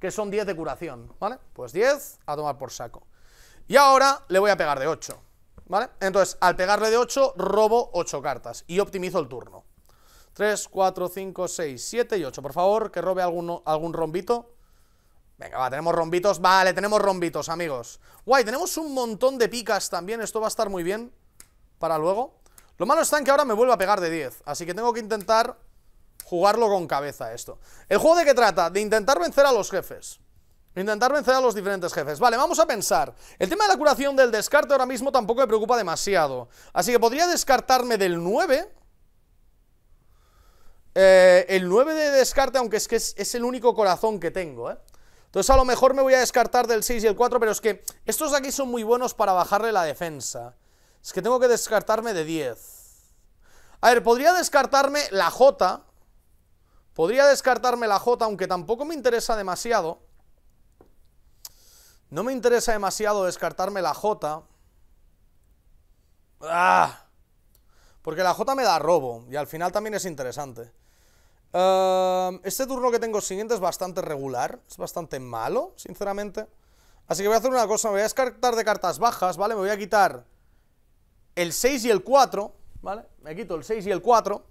Que son 10 de curación, ¿vale? Pues 10 a tomar por saco. Y ahora le voy a pegar de 8, ¿vale? Entonces, al pegarle de 8, robo 8 cartas y optimizo el turno. 3, 4, 5, 6, 7 y 8. Por favor, que robe algún rombito. Venga, va, tenemos rombitos. Vale, tenemos rombitos, amigos. Guay, tenemos un montón de picas también. Esto va a estar muy bien para luego. Lo malo está en que ahora me vuelve a pegar de 10, así que tengo que intentar jugarlo con cabeza esto. ¿El juego de qué trata? De intentar vencer a los jefes. Intentar vencer a los diferentes jefes. Vale, vamos a pensar. El tema de la curación del descarte ahora mismo tampoco me preocupa demasiado. Así que podría descartarme del 9. Eh, el 9 de descarte, aunque es que es, el único corazón que tengo, ¿eh? Entonces a lo mejor me voy a descartar del 6 y el 4, pero es que estos de aquí son muy buenos para bajarle la defensa. Es que tengo que descartarme de 10. A ver, podría descartarme la J. Podría descartarme la J, aunque tampoco me interesa demasiado. No me interesa demasiado descartarme la J. ¡Ah! Porque la J me da robo y al final también es interesante. Em, este turno que tengo siguiente es bastante regular, es bastante malo, sinceramente. Así que voy a hacer una cosa, me voy a descartar de cartas bajas, ¿vale? Me voy a quitar el 6 y el 4, ¿vale? Me quito el 6 y el 4,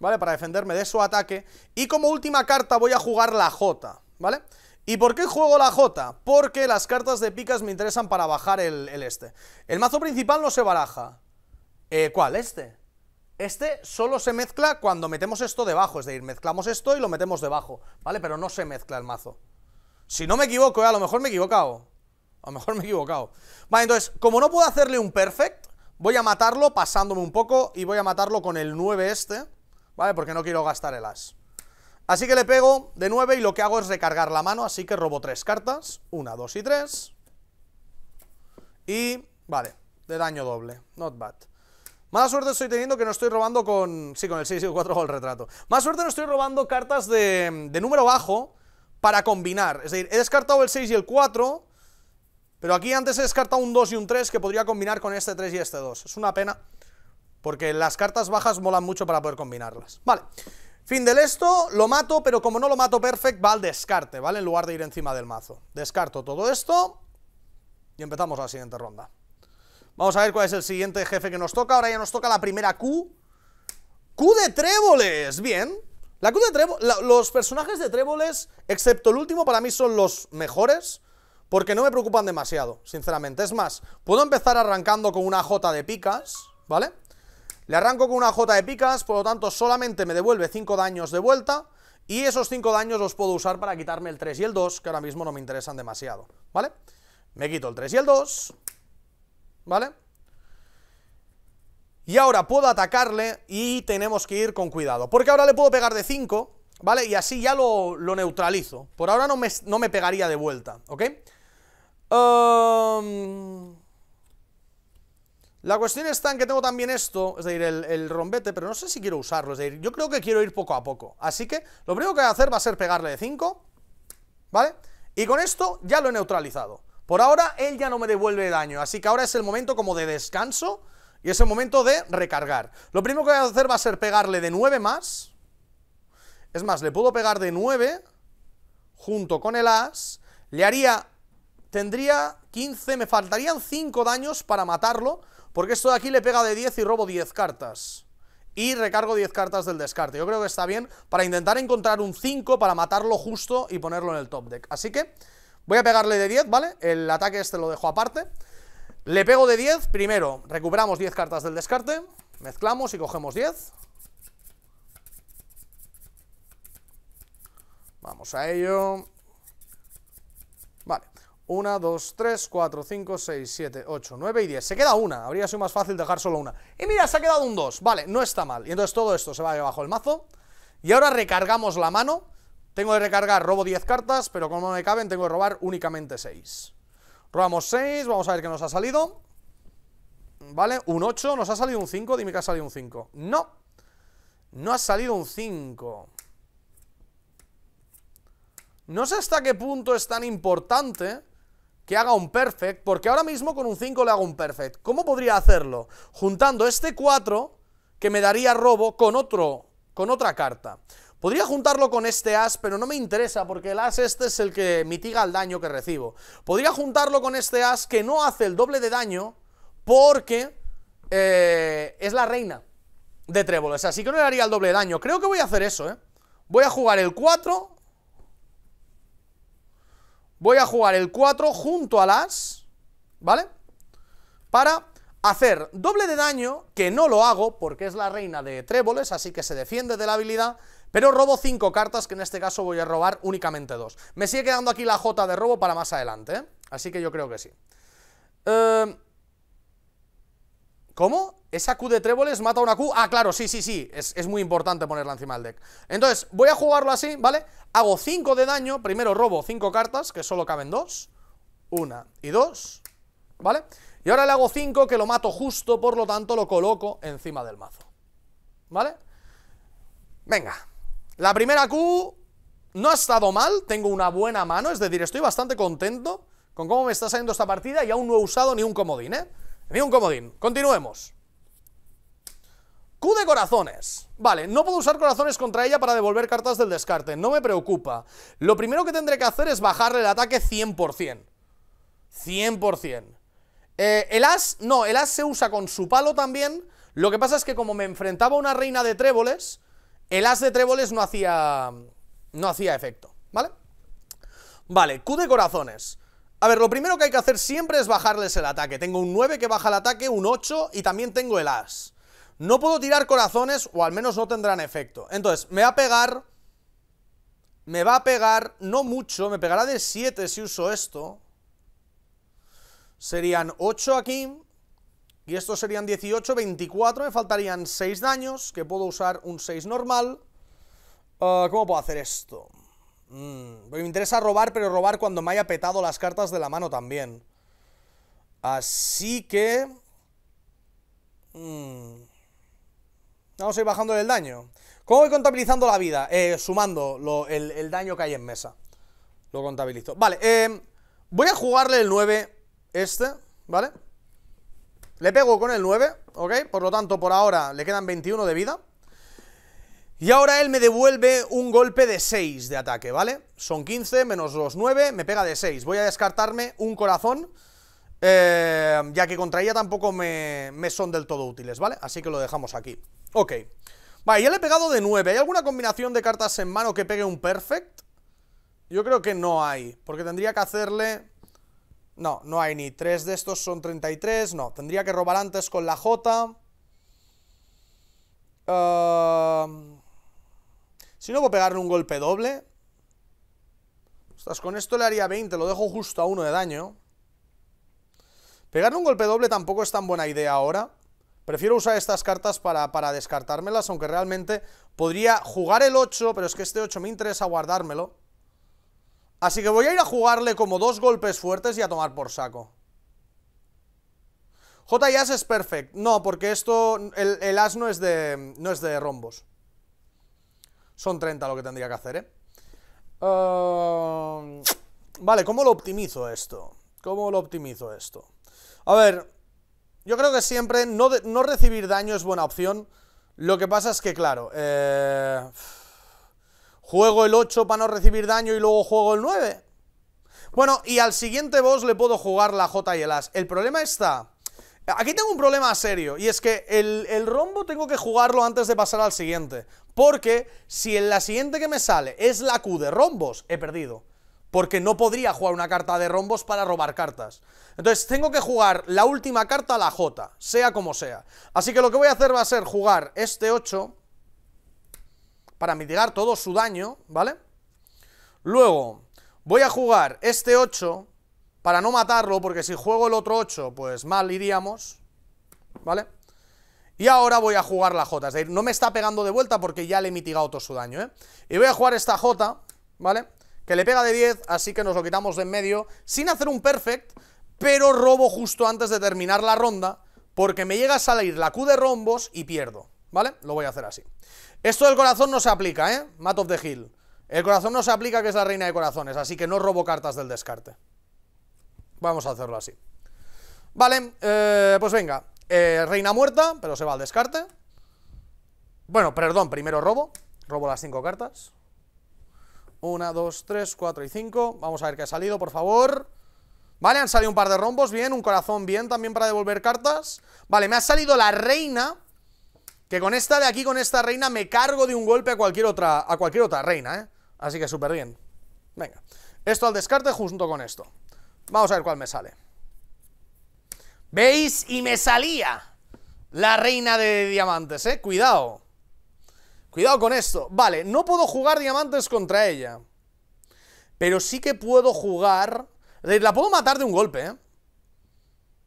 ¿vale? Para defenderme de su ataque. Y como última carta voy a jugar la J, ¿vale? ¿Y por qué juego la J? Porque las cartas de picas me interesan para bajar el, este. El mazo principal no se baraja. Eh, ¿Cuál? Este. Este solo se mezcla cuando metemos esto debajo, es decir, mezclamos esto y lo metemos debajo, ¿vale? Pero no se mezcla el mazo. Si no me equivoco, ¿eh? a lo mejor me he equivocado. A lo mejor me he equivocado. Vale, entonces, como no puedo hacerle un perfect, Voy a matarlo pasándome un poco y voy a matarlo con el 9 este, ¿vale? Porque no quiero gastar el as. Así que le pego de 9 y lo que hago es recargar la mano, así que robo tres cartas. Una, dos y tres. Y, vale, de daño doble. Not bad. Más suerte estoy teniendo que no estoy robando con... Sí, con el 6 y el 4 o el retrato. Más suerte no estoy robando cartas de, de número bajo para combinar. Es decir, he descartado el 6 y el 4 pero aquí antes he descartado un 2 y un 3 que podría combinar con este 3 y este 2. Es una pena, porque las cartas bajas molan mucho para poder combinarlas. Vale, fin del esto, lo mato, pero como no lo mato perfect, va al descarte, ¿vale? En lugar de ir encima del mazo. Descarto todo esto y empezamos la siguiente ronda. Vamos a ver cuál es el siguiente jefe que nos toca. Ahora ya nos toca la primera Q. Q de tréboles, bien. La Q de tréboles, los personajes de tréboles, excepto el último, para mí son los mejores porque no me preocupan demasiado, sinceramente. Es más, puedo empezar arrancando con una J de picas, ¿vale? Le arranco con una J de picas, por lo tanto solamente me devuelve 5 daños de vuelta y esos 5 daños los puedo usar para quitarme el 3 y el 2, que ahora mismo no me interesan demasiado, ¿vale? Me quito el 3 y el 2, ¿vale? Y ahora puedo atacarle y tenemos que ir con cuidado, porque ahora le puedo pegar de 5, ¿vale? Y así ya lo, lo neutralizo. Por ahora no me, no me pegaría de vuelta, ¿ok? la cuestión está en que tengo también esto, es decir, el, el, rombete, pero no sé si quiero usarlo, es decir, yo creo que quiero ir poco a poco. Así que lo primero que voy a hacer va a ser pegarle de 5, ¿vale? Y con esto ya lo he neutralizado. Por ahora él ya no me devuelve daño, así que ahora es el momento como de descanso y es el momento de recargar. Lo primero que voy a hacer va a ser pegarle de 9 más. Es más, le puedo pegar de 9 junto con el as. Le haría Tendría 15, me faltarían 5 daños para matarlo Porque esto de aquí le pega de 10 y robo 10 cartas Y recargo 10 cartas del descarte Yo creo que está bien para intentar encontrar un 5 para matarlo justo y ponerlo en el top deck Así que voy a pegarle de 10, ¿vale? El ataque este lo dejo aparte Le pego de 10, primero recuperamos 10 cartas del descarte Mezclamos y cogemos 10 Vamos a ello 1, 2, 3, 4, 5, 6, 7, 8, 9 y 10. Se queda una. Habría sido más fácil dejar solo una. Y mira, se ha quedado un 2. Vale, no está mal. Y entonces todo esto se va debajo del mazo. Y ahora recargamos la mano. Tengo que recargar, robo 10 cartas, pero como no me caben, tengo que robar únicamente 6. Robamos 6, vamos a ver qué nos ha salido. Vale, un 8, nos ha salido un 5, dime que ha salido un 5. No, no ha salido un 5. No sé hasta qué punto es tan importante que haga un perfect, porque ahora mismo con un 5 le hago un perfect. ¿Cómo podría hacerlo? Juntando este 4, que me daría robo, con otro, con otra carta. Podría juntarlo con este as, pero no me interesa porque el as este es el que mitiga el daño que recibo. Podría juntarlo con este as que no hace el doble de daño porque eh, es la reina de tréboles, así que no le haría el doble de daño. Creo que voy a hacer eso, ¿eh? Voy a jugar el 4 voy a jugar el 4 junto al as, ¿vale? Para hacer doble de daño, que no lo hago porque es la reina de tréboles, así que se defiende de la habilidad, pero robo 5 cartas, que en este caso voy a robar únicamente 2. Me sigue quedando aquí la J de robo para más adelante, ¿eh? así que yo creo que sí. Eh, ¿Cómo? ¿Esa Q de tréboles mata una Q? Ah, claro, sí, sí, sí, es, es muy importante ponerla encima del deck Entonces, voy a jugarlo así, ¿vale? Hago 5 de daño, primero robo 5 cartas, que solo caben 2 Una y dos, ¿vale? Y ahora le hago 5, que lo mato justo, por lo tanto lo coloco encima del mazo ¿Vale? Venga, la primera Q no ha estado mal, tengo una buena mano, es decir, estoy bastante contento con cómo me está saliendo esta partida y aún no he usado ni un comodín, ¿eh? Ni un comodín. Continuemos. Q de corazones. Vale, no puedo usar corazones contra ella para devolver cartas del descarte, no me preocupa. Lo primero que tendré que hacer es bajarle el ataque 100%. 100%. Eh, el as, no, el as se usa con su palo también. Lo que pasa es que como me enfrentaba a una reina de tréboles, el as de tréboles no hacía, no hacía efecto, ¿vale? Vale, Q de corazones. A ver, lo primero que hay que hacer siempre es bajarles el ataque. Tengo un 9 que baja el ataque, un 8 y también tengo el as. No puedo tirar corazones o al menos no tendrán efecto. Entonces, me va a pegar... Me va a pegar, no mucho, me pegará de 7 si uso esto. Serían 8 aquí. Y estos serían 18, 24. Me faltarían 6 daños, que puedo usar un 6 normal. Ah, ¿Cómo puedo hacer esto? Mm, me interesa robar, pero robar cuando me haya petado las cartas de la mano también. Así que... Mm, Vamos a ir bajando el daño. ¿Cómo voy contabilizando la vida? Eh, sumando el, daño que hay en mesa. Lo contabilizo. Vale, eh, voy a jugarle el 9 este, ¿vale? Le pego con el 9, ¿ok? Por lo tanto, por ahora le quedan 21 de vida. Y ahora él me devuelve un golpe de 6 de ataque, ¿vale? Son 15 menos los 9, me pega de 6. Voy a descartarme un corazón eh, ya que contra ella tampoco me, son del todo útiles, ¿vale? Así que lo dejamos aquí. Ok. Vale, ya le he pegado de 9. ¿Hay alguna combinación de cartas en mano que pegue un perfect? Yo creo que no hay, porque tendría que hacerle... No, no hay ni 3 de estos, son 33, no. Tendría que robar antes con la J. Si no, puedo pegarle un golpe doble. estás con esto le haría 20, lo dejo justo a uno de daño. Pegarle un golpe doble tampoco es tan buena idea ahora. Prefiero usar estas cartas para, descartármelas, aunque realmente podría jugar el 8, pero es que este 8 me interesa guardármelo. Así que voy a ir a jugarle como dos golpes fuertes y a tomar por saco. J y As es perfect. No, porque esto, el, As no es, de, no es de rombos. Son 30 lo que tendría que hacer, ¿eh? Ah, vale, ¿cómo lo optimizo esto? ¿Cómo lo optimizo esto? A ver, yo creo que siempre no, recibir daño es buena opción. Lo que pasa es que, claro, eh, juego el 8 para no recibir daño y luego juego el 9. Bueno, y al siguiente boss le puedo jugar la J y el As. El problema está... Aquí tengo un problema serio, y es que el, el rombo tengo que jugarlo antes de pasar al siguiente. Porque si en la siguiente que me sale es la Q de rombos, he perdido porque no podría jugar una carta de rombos para robar cartas. Entonces tengo que jugar la última carta la J, sea como sea. Así que lo que voy a hacer va a ser jugar este 8 para mitigar todo su daño, ¿vale? Luego voy a jugar este 8 para no matarlo, porque si juego el otro 8, pues mal iríamos, ¿vale? Y ahora voy a jugar la J, es decir, no me está pegando de vuelta porque ya le he mitigado todo su daño, ¿eh? Y voy a jugar esta J, ¿vale? que le pega de 10, así que nos lo quitamos de en medio, sin hacer un perfect, pero robo justo antes de terminar la ronda, porque me llega a salir la Q de rombos y pierdo, ¿vale? Lo voy a hacer así. Esto del corazón no se aplica, ¿eh? Mat of the Hill. El corazón no se aplica, que es la reina de corazones, así que no robo cartas del descarte. Vamos a hacerlo así. Vale, eh, pues venga. Eh, reina muerta, pero se va al descarte. Bueno, perdón, primero robo. Robo las cinco cartas. Una, dos, tres, cuatro y cinco. Vamos a ver qué ha salido, por favor. Vale, han salido un par de rombos, bien. Un corazón, bien, también para devolver cartas. Vale, me ha salido la reina. Que con esta de aquí, con esta reina, me cargo de un golpe a cualquier otra, a cualquier otra reina, ¿eh? Así que súper bien. Venga. Esto al descarte junto con esto. Vamos a ver cuál me sale. ¿Veis? Y me salía la reina de diamantes, ¿eh? Cuidado. Cuidado con esto. Vale, no puedo jugar diamantes contra ella. Pero sí que puedo jugar... La puedo matar de un golpe, ¿eh?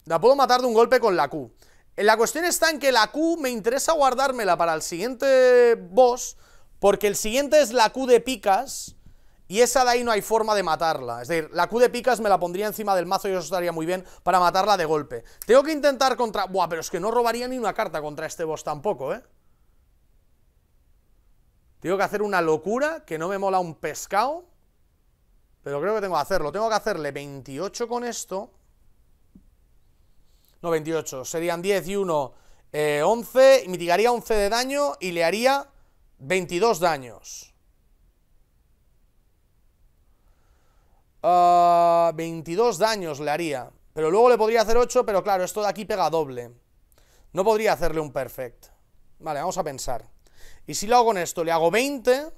La puedo matar de un golpe con la Q. La cuestión está en que la Q me interesa guardármela para el siguiente boss, porque el siguiente es la Q de picas, y esa de ahí no hay forma de matarla. Es decir, la Q de picas me la pondría encima del mazo y eso estaría muy bien para matarla de golpe. Tengo que intentar contra... Buah, pero es que no robaría ni una carta contra este boss tampoco, ¿eh? Tengo que hacer una locura que no me mola un pescado. Pero creo que tengo que hacerlo. Tengo que hacerle 28 con esto. No, 28. Serían 10 y 1, 11. Eh, mitigaría 11 de daño y le haría 22 daños. 22 ah, daños le haría. Pero luego le podría hacer 8, pero claro, esto de aquí pega doble. No podría hacerle un perfect. Vale, vamos a pensar. Y si lo hago con esto, le hago 20.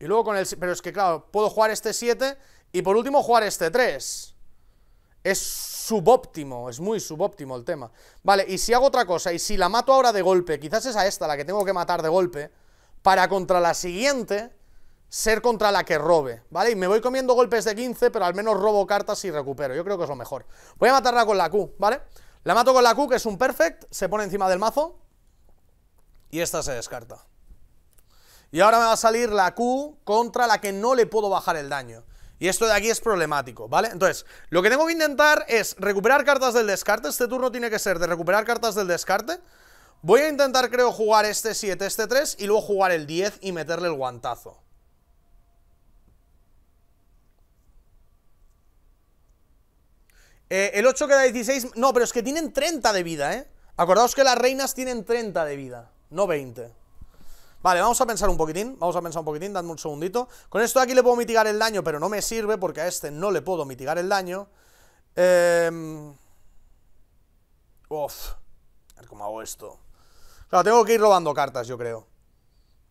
Y luego con el... Pero es que, claro, puedo jugar este 7 y por último jugar este 3. Es subóptimo, es muy subóptimo el tema. Vale, y si hago otra cosa, y si la mato ahora de golpe, quizás es a esta la que tengo que matar de golpe, para contra la siguiente ser contra la que robe, ¿vale? Y me voy comiendo golpes de 15, pero al menos robo cartas y recupero. Yo creo que es lo mejor. Voy a matarla con la Q, ¿vale? La mato con la Q, que es un perfect, se pone encima del mazo. Y esta se descarta. Y ahora me va a salir la Q contra la que no le puedo bajar el daño. Y esto de aquí es problemático, ¿vale? Entonces, lo que tengo que intentar es recuperar cartas del descarte. Este turno tiene que ser de recuperar cartas del descarte. Voy a intentar, creo, jugar este 7, este 3 y luego jugar el 10 y meterle el guantazo. Eh, el 8 queda 16... No, pero es que tienen 30 de vida, ¿eh? Acordaos que las reinas tienen 30 de vida no 20. Vale, vamos a pensar un poquitín, vamos a pensar un poquitín, Dame un segundito. Con esto de aquí le puedo mitigar el daño, pero no me sirve porque a este no le puedo mitigar el daño. Eh... Uf, a ver cómo hago esto. Claro, tengo que ir robando cartas, yo creo.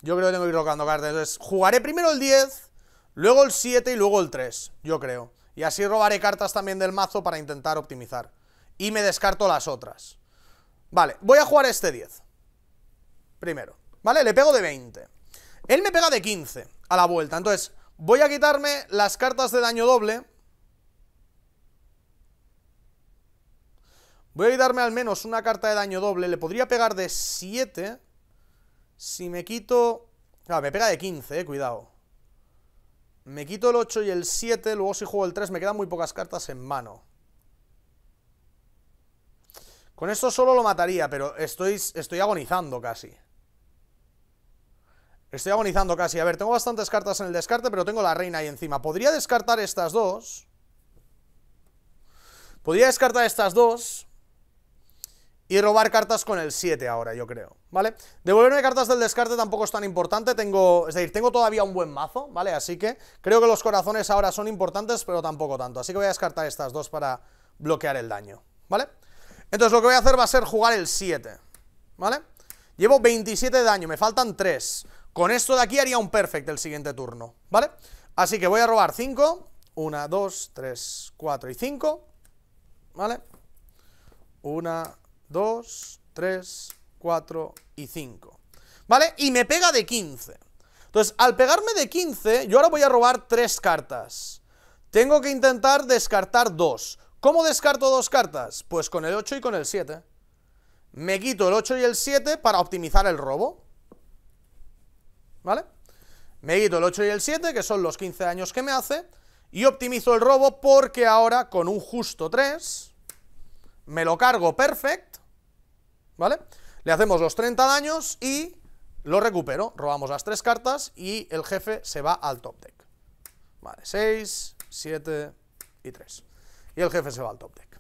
Yo creo que tengo que ir robando cartas. Entonces, jugaré primero el 10, luego el 7 y luego el 3, yo creo. Y así robaré cartas también del mazo para intentar optimizar. Y me descarto las otras. Vale, voy a jugar este 10 primero, ¿vale? Le pego de 20. Él me pega de 15 a la vuelta, entonces voy a quitarme las cartas de daño doble. Voy a quitarme al menos una carta de daño doble, le podría pegar de 7. Si me quito... Ah, me pega de 15, eh, cuidado. Me quito el 8 y el 7, luego si juego el 3 me quedan muy pocas cartas en mano. Con esto solo lo mataría, pero estoy, estoy agonizando casi. Estoy agonizando casi. A ver, tengo bastantes cartas en el descarte, pero tengo la reina ahí encima. Podría descartar estas dos. Podría descartar estas dos. Y robar cartas con el 7 ahora, yo creo, ¿vale? Devolverme cartas del descarte tampoco es tan importante, tengo, es decir, tengo todavía un buen mazo, ¿vale? Así que creo que los corazones ahora son importantes, pero tampoco tanto. Así que voy a descartar estas dos para bloquear el daño, ¿vale? Entonces lo que voy a hacer va a ser jugar el 7, ¿vale? Llevo 27 de daño, me faltan 3. Con esto de aquí haría un perfect el siguiente turno, ¿vale? Así que voy a robar 5. 1, 2, 3, 4 y 5. ¿Vale? 1, 2, 3, 4 y 5. ¿Vale? Y me pega de 15. Entonces, al pegarme de 15, yo ahora voy a robar 3 cartas. Tengo que intentar descartar 2. ¿Cómo descarto dos cartas? Pues con el 8 y con el 7. Me quito el 8 y el 7 para optimizar el robo. ¿vale? Me quito el 8 y el 7, que son los 15 daños que me hace, y optimizo el robo porque ahora con un justo 3 me lo cargo perfect, ¿vale? Le hacemos los 30 daños y lo recupero. Robamos las 3 cartas y el jefe se va al top deck. Vale, 6, 7 y 3. Y el jefe se va al top deck.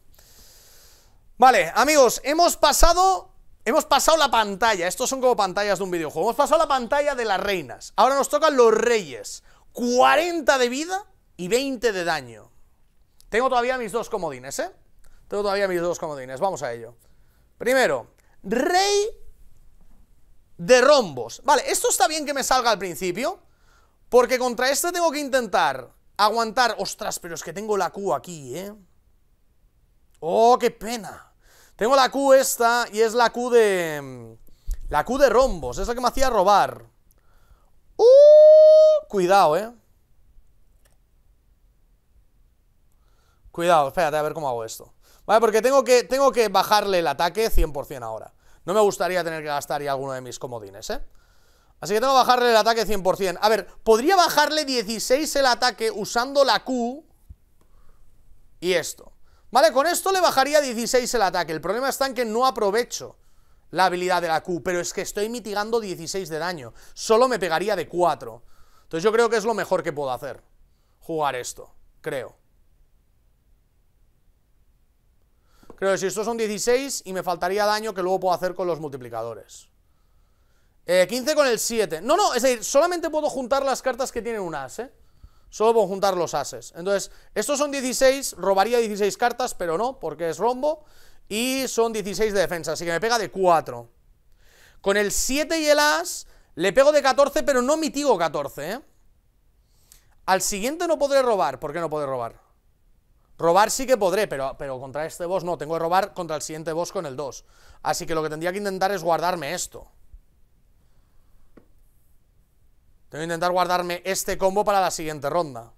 Vale, amigos, hemos pasado Hemos pasado la pantalla, estos son como pantallas de un videojuego. Hemos pasado la pantalla de las reinas. Ahora nos tocan los reyes. 40 de vida y 20 de daño. Tengo todavía mis dos comodines, ¿eh? Tengo todavía mis dos comodines, vamos a ello. Primero, rey de rombos. Vale, esto está bien que me salga al principio, porque contra este tengo que intentar aguantar... Ostras, pero es que tengo la Q aquí, ¿eh? ¡Oh, qué pena! Tengo la Q esta y es la Q de... Mm, la Q de rombos, es la que me hacía robar. Uh, cuidado, eh. Cuidado, espérate a ver cómo hago esto. Vale, porque tengo que, tengo que bajarle el ataque 100% ahora. No me gustaría tener que gastar y alguno de mis comodines, ¿eh? Así que tengo que bajarle el ataque 100%. A ver, podría bajarle 16 el ataque usando la Q y esto. Vale, con esto le bajaría 16 el ataque. El problema está en que no aprovecho la habilidad de la Q, pero es que estoy mitigando 16 de daño. Solo me pegaría de 4. Entonces yo creo que es lo mejor que puedo hacer. Jugar esto, creo. Creo que si estos son 16 y me faltaría daño que luego puedo hacer con los multiplicadores. 15 eh, con el 7. No, no, es decir, solamente puedo juntar las cartas que tienen un as, ¿eh? solo por juntar los ases. Entonces, estos son 16, robaría 16 cartas, pero no, porque es rombo, y son 16 de defensa, así que me pega de 4. Con el 7 y el as, le pego de 14, pero no mitigo 14, ¿eh? Al siguiente no podré robar, ¿por qué no podré robar? Robar sí que podré, pero, pero contra este boss no, tengo que robar contra el siguiente boss con el 2. Así que lo que tendría que intentar es guardarme esto. Tengo que intentar guardarme este combo para la siguiente ronda.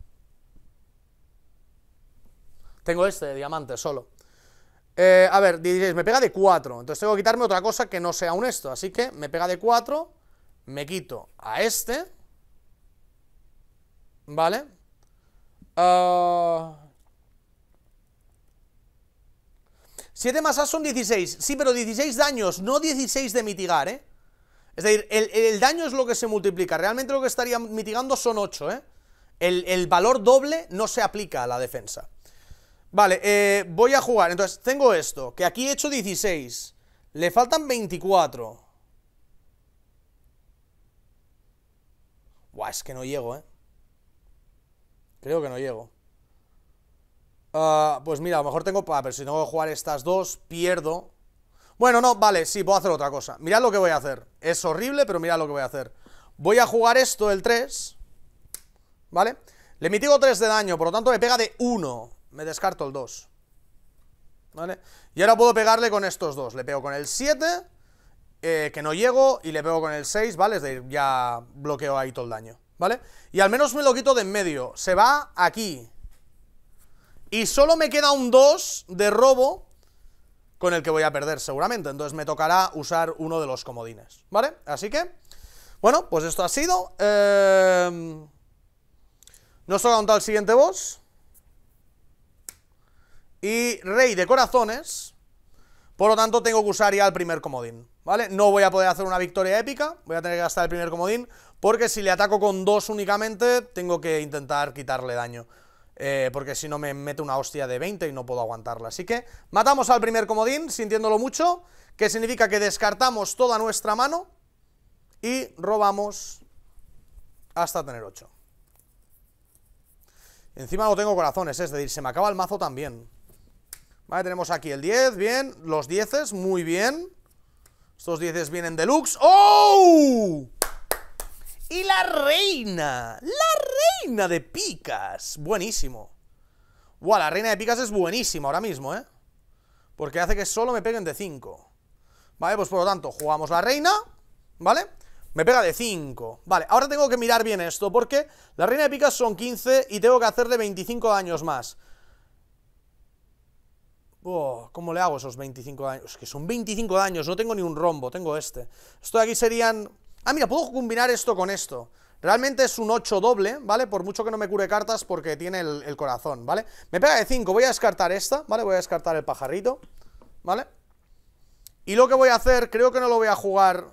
Tengo este de diamante solo. Eh, a ver, 16, me pega de 4. Entonces tengo que quitarme otra cosa que no sea un esto. Así que me pega de 4. Me quito a este. ¿Vale? 7 más A son 16. Sí, pero 16 daños, no 16 de mitigar, ¿eh? Es decir, el, daño es lo que se multiplica. Realmente lo que estaría mitigando son 8, ¿eh? El, valor doble no se aplica a la defensa. Vale, eh, voy a jugar. Entonces, tengo esto, que aquí he hecho 16. Le faltan 24. Buah, es que no llego, ¿eh? Creo que no llego. Ah, pues mira, a lo mejor tengo... Ah, pero si tengo que jugar estas dos, pierdo. Bueno, no, vale, sí, puedo hacer otra cosa. Mirad lo que voy a hacer. Es horrible, pero mirad lo que voy a hacer. Voy a jugar esto, el 3. ¿Vale? Le mitigo 3 de daño, por lo tanto me pega de 1. Me descarto el 2. ¿Vale? Y ahora puedo pegarle con estos dos. Le pego con el 7, eh, que no llego, y le pego con el 6, ¿vale? Es decir, ya bloqueo ahí todo el daño. ¿Vale? Y al menos me lo quito de en medio. Se va aquí. Y solo me queda un 2 de robo con el que voy a perder seguramente, entonces me tocará usar uno de los comodines, ¿vale? Así que, bueno, pues esto ha sido. Eh... Nos toca contar el siguiente boss. Y rey de corazones. Por lo tanto, tengo que usar ya el primer comodín, ¿vale? No voy a poder hacer una victoria épica, voy a tener que gastar el primer comodín, porque si le ataco con dos únicamente, tengo que intentar quitarle daño. Eh, porque si no me mete una hostia de 20 y no puedo aguantarla. Así que matamos al primer comodín, sintiéndolo mucho, que significa que descartamos toda nuestra mano y robamos hasta tener 8. Encima no tengo corazones, es decir, se me acaba el mazo también. Vale, tenemos aquí el 10, bien, los 10, muy bien. Estos 10 vienen deluxe. ¡Oh! Y la reina. La reina de picas. Buenísimo. Buah, la reina de picas es buenísima ahora mismo, ¿eh? Porque hace que solo me peguen de 5. Vale, pues por lo tanto, jugamos la reina. ¿Vale? Me pega de 5. Vale, ahora tengo que mirar bien esto. Porque la reina de picas son 15 y tengo que hacerle 25 daños más. Oh, ¿Cómo le hago esos 25 daños? Es que son 25 daños, no tengo ni un rombo, tengo este. Esto de aquí serían Ah, mira, puedo combinar esto con esto. Realmente es un 8 doble, ¿vale? Por mucho que no me cure cartas porque tiene el, corazón, ¿vale? Me pega de 5, voy a descartar esta, ¿vale? Voy a descartar el pajarrito, ¿vale? Y lo que voy a hacer, creo que no lo voy a jugar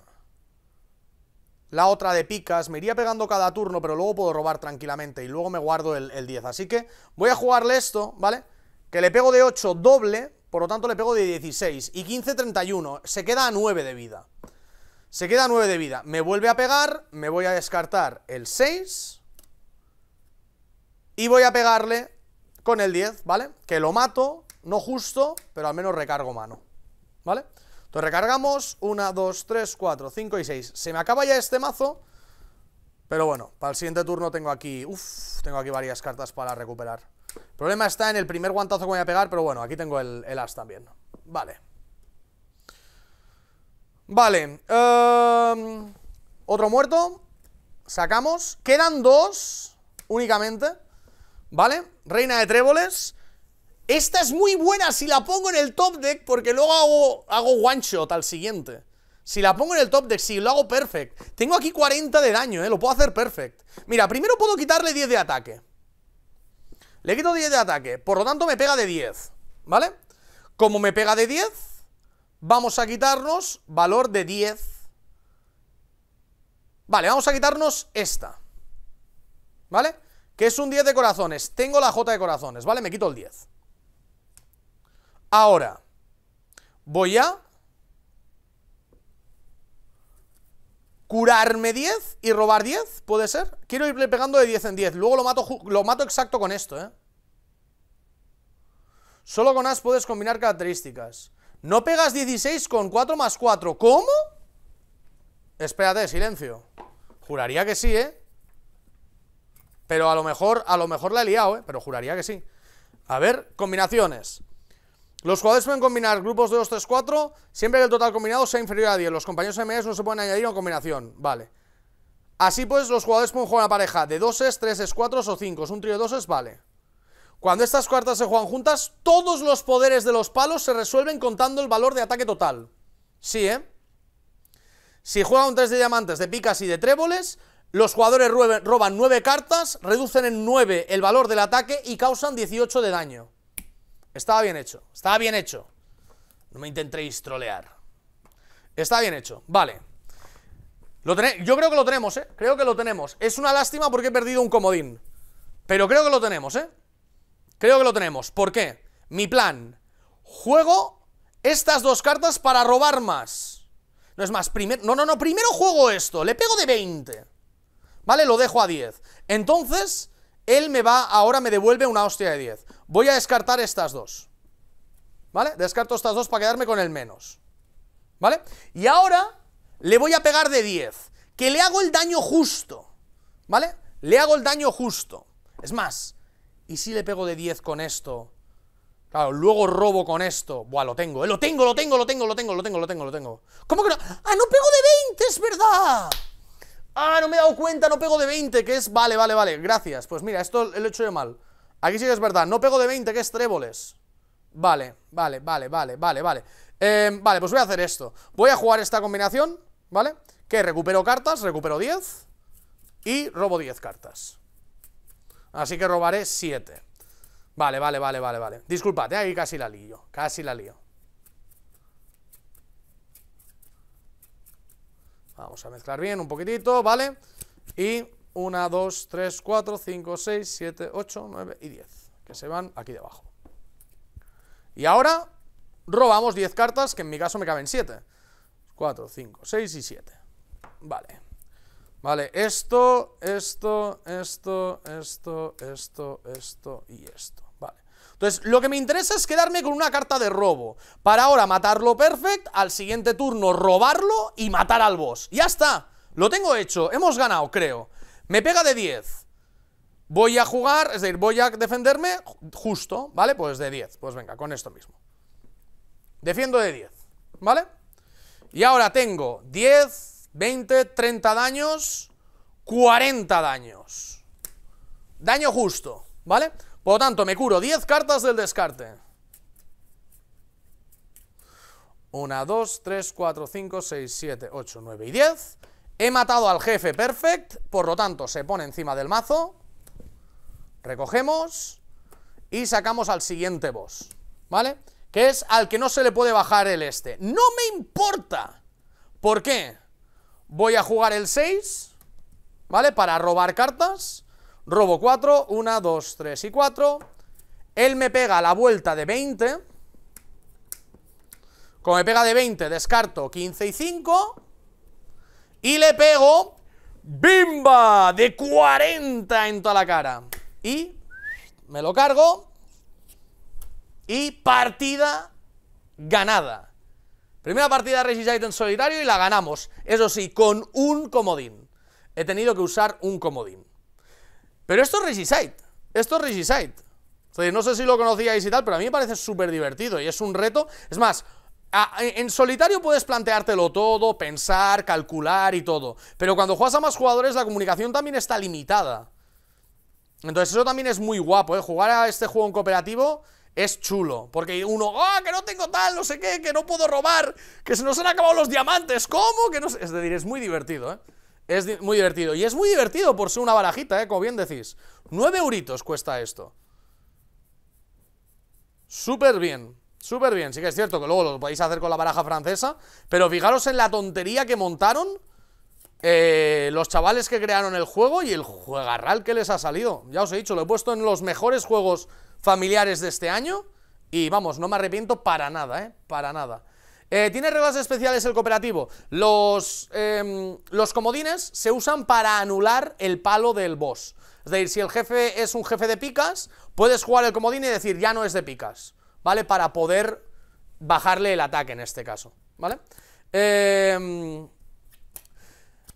la otra de picas. Me iría pegando cada turno, pero luego puedo robar tranquilamente y luego me guardo el, el 10. Así que voy a jugarle esto, ¿vale? Que le pego de 8 doble, por lo tanto le pego de 16. Y 15, 31. Se queda a 9 de vida. Se queda 9 de vida. Me vuelve a pegar, me voy a descartar el 6. Y voy a pegarle con el 10, ¿vale? Que lo mato, no justo, pero al menos recargo mano. ¿Vale? Entonces recargamos 1, 2, 3, 4, 5 y 6. Se me acaba ya este mazo. Pero bueno, para el siguiente turno tengo aquí... uff, tengo aquí varias cartas para recuperar. El problema está en el primer guantazo que voy a pegar, pero bueno, aquí tengo el as también. Vale. Vale. Em, otro muerto. Sacamos. Quedan dos únicamente. ¿Vale? Reina de tréboles. Esta es muy buena si la pongo en el top deck porque luego hago, hago one shot al siguiente. Si la pongo en el top deck, si lo hago perfect. Tengo aquí 40 de daño, ¿eh? Lo puedo hacer perfect. Mira, primero puedo quitarle 10 de ataque. Le quito 10 de ataque. Por lo tanto, me pega de 10. ¿Vale? Como me pega de 10, Vamos a quitarnos valor de 10. Vale, vamos a quitarnos esta. ¿Vale? Que es un 10 de corazones. Tengo la J de corazones, ¿vale? Me quito el 10. Ahora, voy a curarme 10 y robar 10, ¿puede ser? Quiero ir pegando de 10 en 10. Luego lo mato, lo mato exacto con esto, ¿eh? Solo con as puedes combinar características. No pegas 16 con 4 más 4. ¿Cómo? Espérate, silencio. Juraría que sí, ¿eh? Pero a lo mejor, a lo mejor la he liado, ¿eh? Pero juraría que sí. A ver, combinaciones. Los jugadores pueden combinar grupos de 2, 3, 4 siempre que el total combinado sea inferior a 10. Los compañeros MS e no se pueden añadir a una combinación. Vale. Así pues, los jugadores pueden jugar una pareja de 2 3 4 o 5. Es un trío de 2 e vale. Cuando estas cartas se juegan juntas, todos los poderes de los palos se resuelven contando el valor de ataque total. Sí, ¿eh? Si juega un 3 de diamantes, de picas y de tréboles, los jugadores roban nueve cartas, reducen en 9 el valor del ataque y causan 18 de daño. Estaba bien hecho, estaba bien hecho. No me intentéis trolear. Está bien hecho, vale. Lo yo creo que lo tenemos, ¿eh? Creo que lo tenemos. Es una lástima porque he perdido un comodín. Pero creo que lo tenemos, ¿eh? Creo que lo tenemos. ¿Por qué? Mi plan. Juego estas dos cartas para robar más. No es más, primero... No, no, no, primero juego esto. Le pego de 20. ¿Vale? Lo dejo a 10. Entonces, él me va... Ahora me devuelve una hostia de 10. Voy a descartar estas dos. ¿Vale? Descarto estas dos para quedarme con el menos. ¿Vale? Y ahora le voy a pegar de 10. Que le hago el daño justo. ¿Vale? Le hago el daño justo. Es más, ¿Y si le pego de 10 con esto? Claro, luego robo con esto. Buah, lo tengo. ¿eh? Lo tengo, lo tengo, lo tengo, lo tengo, lo tengo, lo tengo, lo tengo. ¿Cómo que no? ¡Ah, no pego de 20! ¡Es verdad! ¡Ah, no me he dado cuenta! No pego de 20, que es... Vale, vale, vale. Gracias. Pues mira, esto lo he hecho yo mal. Aquí sí que es verdad. No pego de 20, que es tréboles. Vale, vale, vale, vale, vale, vale. Em, vale, pues voy a hacer esto. Voy a jugar esta combinación, ¿vale? Que recupero cartas, recupero 10 y robo 10 cartas. Así que robaré 7. Vale, vale, vale, vale, vale. Disculpad, eh, aquí casi la lío. Casi la lío. Vamos a mezclar bien un poquitito, ¿vale? Y 1, 2, 3, 4, 5, 6, 7, 8, 9 y 10. Que se van aquí debajo. Y ahora robamos 10 cartas, que en mi caso me caben 7. 4, 5, 6 y 7. Vale. Vale, esto, esto, esto, esto, esto, esto y esto. Vale. Entonces, lo que me interesa es quedarme con una carta de robo. Para ahora matarlo perfect, al siguiente turno robarlo y matar al boss. Ya está. Lo tengo hecho. Hemos ganado, creo. Me pega de 10. Voy a jugar, es decir, voy a defenderme justo, ¿vale? Pues de 10. Pues venga, con esto mismo. Defiendo de 10, ¿vale? Y ahora tengo 10, 20, 30 daños, 40 daños. Daño justo, ¿vale? Por lo tanto, me curo 10 cartas del descarte. 1, 2, 3, 4, 5, 6, 7, 8, 9 y 10. He matado al jefe perfect, por lo tanto se pone encima del mazo. Recogemos y sacamos al siguiente boss, ¿vale? Que es al que no se le puede bajar el este. ¡No me importa! ¿Por qué? Voy a jugar el 6, ¿vale? Para robar cartas. Robo 4, 1, 2, 3 y 4. Él me pega la vuelta de 20. Como me pega de 20, descarto 15 y 5. Y le pego... ¡Bimba! De 40 en toda la cara. Y me lo cargo. Y partida ganada. Primera partida Regisite en solitario y la ganamos. Eso sí, con un comodín. He tenido que usar un comodín. Pero esto es Regicide. Esto es no sé si lo conocíais y tal, pero a mí me parece súper divertido y es un reto. Es más, en solitario puedes planteártelo todo, pensar, calcular y todo. Pero cuando juegas a más jugadores la comunicación también está limitada. Entonces eso también es muy guapo, ¿eh? Jugar a este juego en cooperativo es chulo. Porque uno, ¡ah, que no tengo tal, no sé qué, que no puedo robar, que se nos han acabado los diamantes! ¿Cómo? Que no sé? Es decir, es muy divertido, ¿eh? Es muy divertido. Y es muy divertido por ser una barajita, ¿eh? Como bien decís. 9 euritos cuesta esto. Súper bien. Súper bien. Sí que es cierto que luego lo podéis hacer con la baraja francesa. Pero fijaros en la tontería que montaron eh, los chavales que crearon el juego y el juegarral que les ha salido. Ya os he dicho, lo he puesto en los mejores juegos familiares de este año y vamos, no me arrepiento para nada, ¿eh? Para nada. Eh, Tiene reglas especiales el cooperativo. Los, em, los comodines se usan para anular el palo del boss. Es decir, si el jefe es un jefe de picas, puedes jugar el comodín y decir, ya no es de picas, ¿vale? Para poder bajarle el ataque en este caso, ¿vale? Em,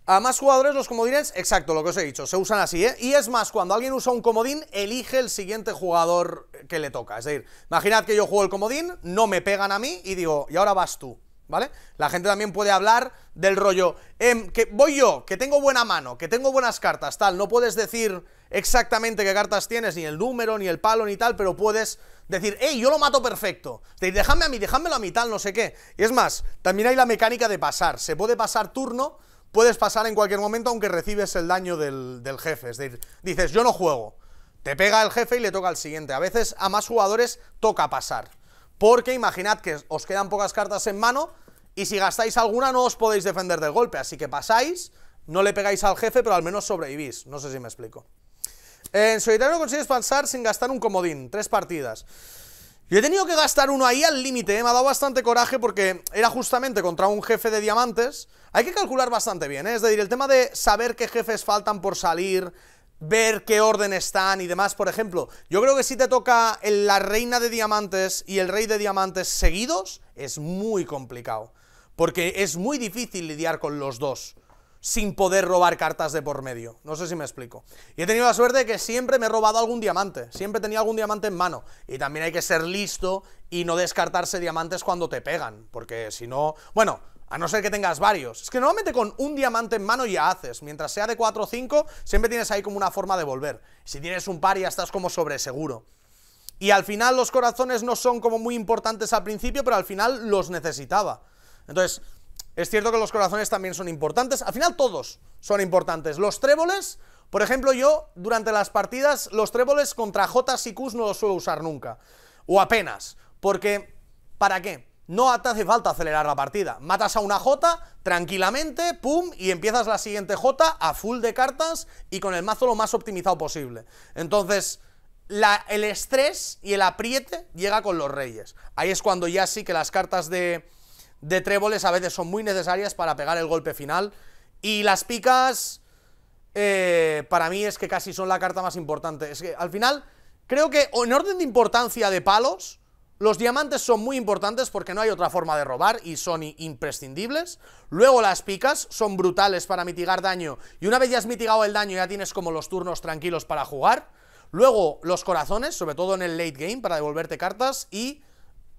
a más jugadores los comodines, exacto, lo que os he dicho, se usan así, ¿eh? Y es más, cuando alguien usa un comodín, elige el siguiente jugador que le toca. Es decir, imaginad que yo juego el comodín, no me pegan a mí y digo, y ahora vas tú, ¿vale? La gente también puede hablar del rollo, em, que voy yo, que tengo buena mano, que tengo buenas cartas, tal. No puedes decir exactamente qué cartas tienes, ni el número, ni el palo, ni tal, pero puedes decir, hey, yo lo mato perfecto. Es déjame a mí, déjamelo a mí, tal, no sé qué. Y es más, también hay la mecánica de pasar. Se puede pasar turno puedes pasar en cualquier momento aunque recibes el daño del, jefe. Es decir, dices, yo no juego. Te pega el jefe y le toca al siguiente. A veces a más jugadores toca pasar. Porque imaginad que os quedan pocas cartas en mano y si gastáis alguna no os podéis defender del golpe. Así que pasáis, no le pegáis al jefe, pero al menos sobrevivís. No sé si me explico. En solitario consigues pasar sin gastar un comodín. Tres partidas. Yo he tenido que gastar uno ahí al límite, ¿eh? me ha dado bastante coraje porque era justamente contra un jefe de diamantes. Hay que calcular bastante bien, ¿eh? es decir, el tema de saber qué jefes faltan por salir, ver qué orden están y demás. Por ejemplo, yo creo que si te toca la reina de diamantes y el rey de diamantes seguidos, es muy complicado. Porque es muy difícil lidiar con los dos sin poder robar cartas de por medio. No sé si me explico. Y he tenido la suerte de que siempre me he robado algún diamante. Siempre tenía algún diamante en mano. Y también hay que ser listo y no descartarse diamantes cuando te pegan. Porque si no... Bueno, a no ser que tengas varios. Es que normalmente con un diamante en mano ya haces. Mientras sea de 4 o 5, siempre tienes ahí como una forma de volver. Si tienes un par ya estás como sobre seguro. Y al final los corazones no son como muy importantes al principio, pero al final los necesitaba. Entonces, es cierto que los corazones también son importantes. Al final todos son importantes. Los tréboles, por ejemplo, yo durante las partidas los tréboles contra J y Q no los suelo usar nunca. O apenas. Porque, ¿para qué? No te hace falta acelerar la partida. Matas a una J tranquilamente, pum, y empiezas la siguiente J a full de cartas y con el mazo lo más optimizado posible. Entonces, el estrés y el apriete llega con los reyes. Ahí es cuando ya sí que las cartas de de tréboles a veces son muy necesarias para pegar el golpe final. Y las picas, eh, para mí es que casi son la carta más importante. Es que al final, creo que en orden de importancia de palos, los diamantes son muy importantes porque no hay otra forma de robar y son imprescindibles. Luego las picas son brutales para mitigar daño y una vez ya has mitigado el daño ya tienes como los turnos tranquilos para jugar. Luego los corazones, sobre todo en el late game, para devolverte cartas y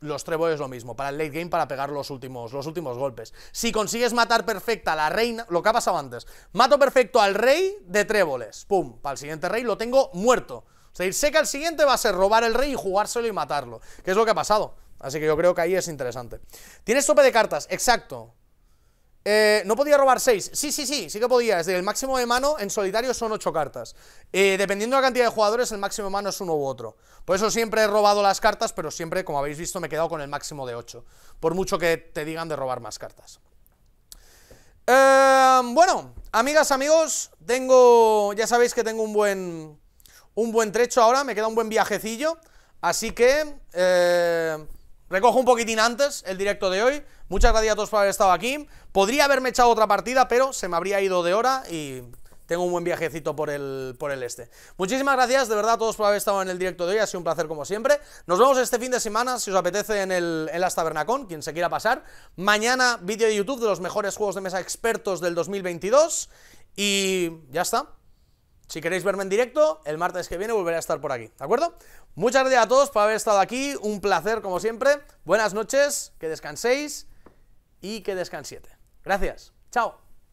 los tréboles lo mismo, para el late game para pegar los últimos, los últimos golpes. Si consigues matar perfecta a la reina, lo que ha pasado antes, mato perfecto al rey de tréboles, pum, para el siguiente rey lo tengo muerto. O sea, sé que al siguiente va a ser robar el rey y jugárselo y matarlo, que es lo que ha pasado. Así que yo creo que ahí es interesante. ¿Tienes tope de cartas? Exacto. Eh, no podía robar 6. Sí, sí, sí, sí que podía. Es decir, el máximo de mano en solitario son 8 cartas. Eh, dependiendo de la cantidad de jugadores, el máximo de mano es uno u otro. Por eso siempre he robado las cartas, pero siempre, como habéis visto, me he quedado con el máximo de 8. Por mucho que te digan de robar más cartas. Eh, bueno, amigas, amigos, tengo. Ya sabéis que tengo un buen. Un buen trecho ahora, me queda un buen viajecillo. Así que. Recojo un poquitín antes el directo de hoy. Muchas gracias a todos por haber estado aquí. Podría haberme echado otra partida, pero se me habría ido de hora y tengo un buen viajecito por el, por el este. Muchísimas gracias de verdad a todos por haber estado en el directo de hoy, ha sido un placer como siempre. Nos vemos este fin de semana, si os apetece, en, el, en las Tabernacón, quien se quiera pasar. Mañana vídeo de YouTube de los mejores juegos de mesa expertos del 2022 y ya está. Si queréis verme en directo, el martes que viene volveré a estar por aquí, ¿de acuerdo? Muchas gracias a todos por haber estado aquí, un placer como siempre. Buenas noches, que descanséis y que descansiete. Gracias, chao.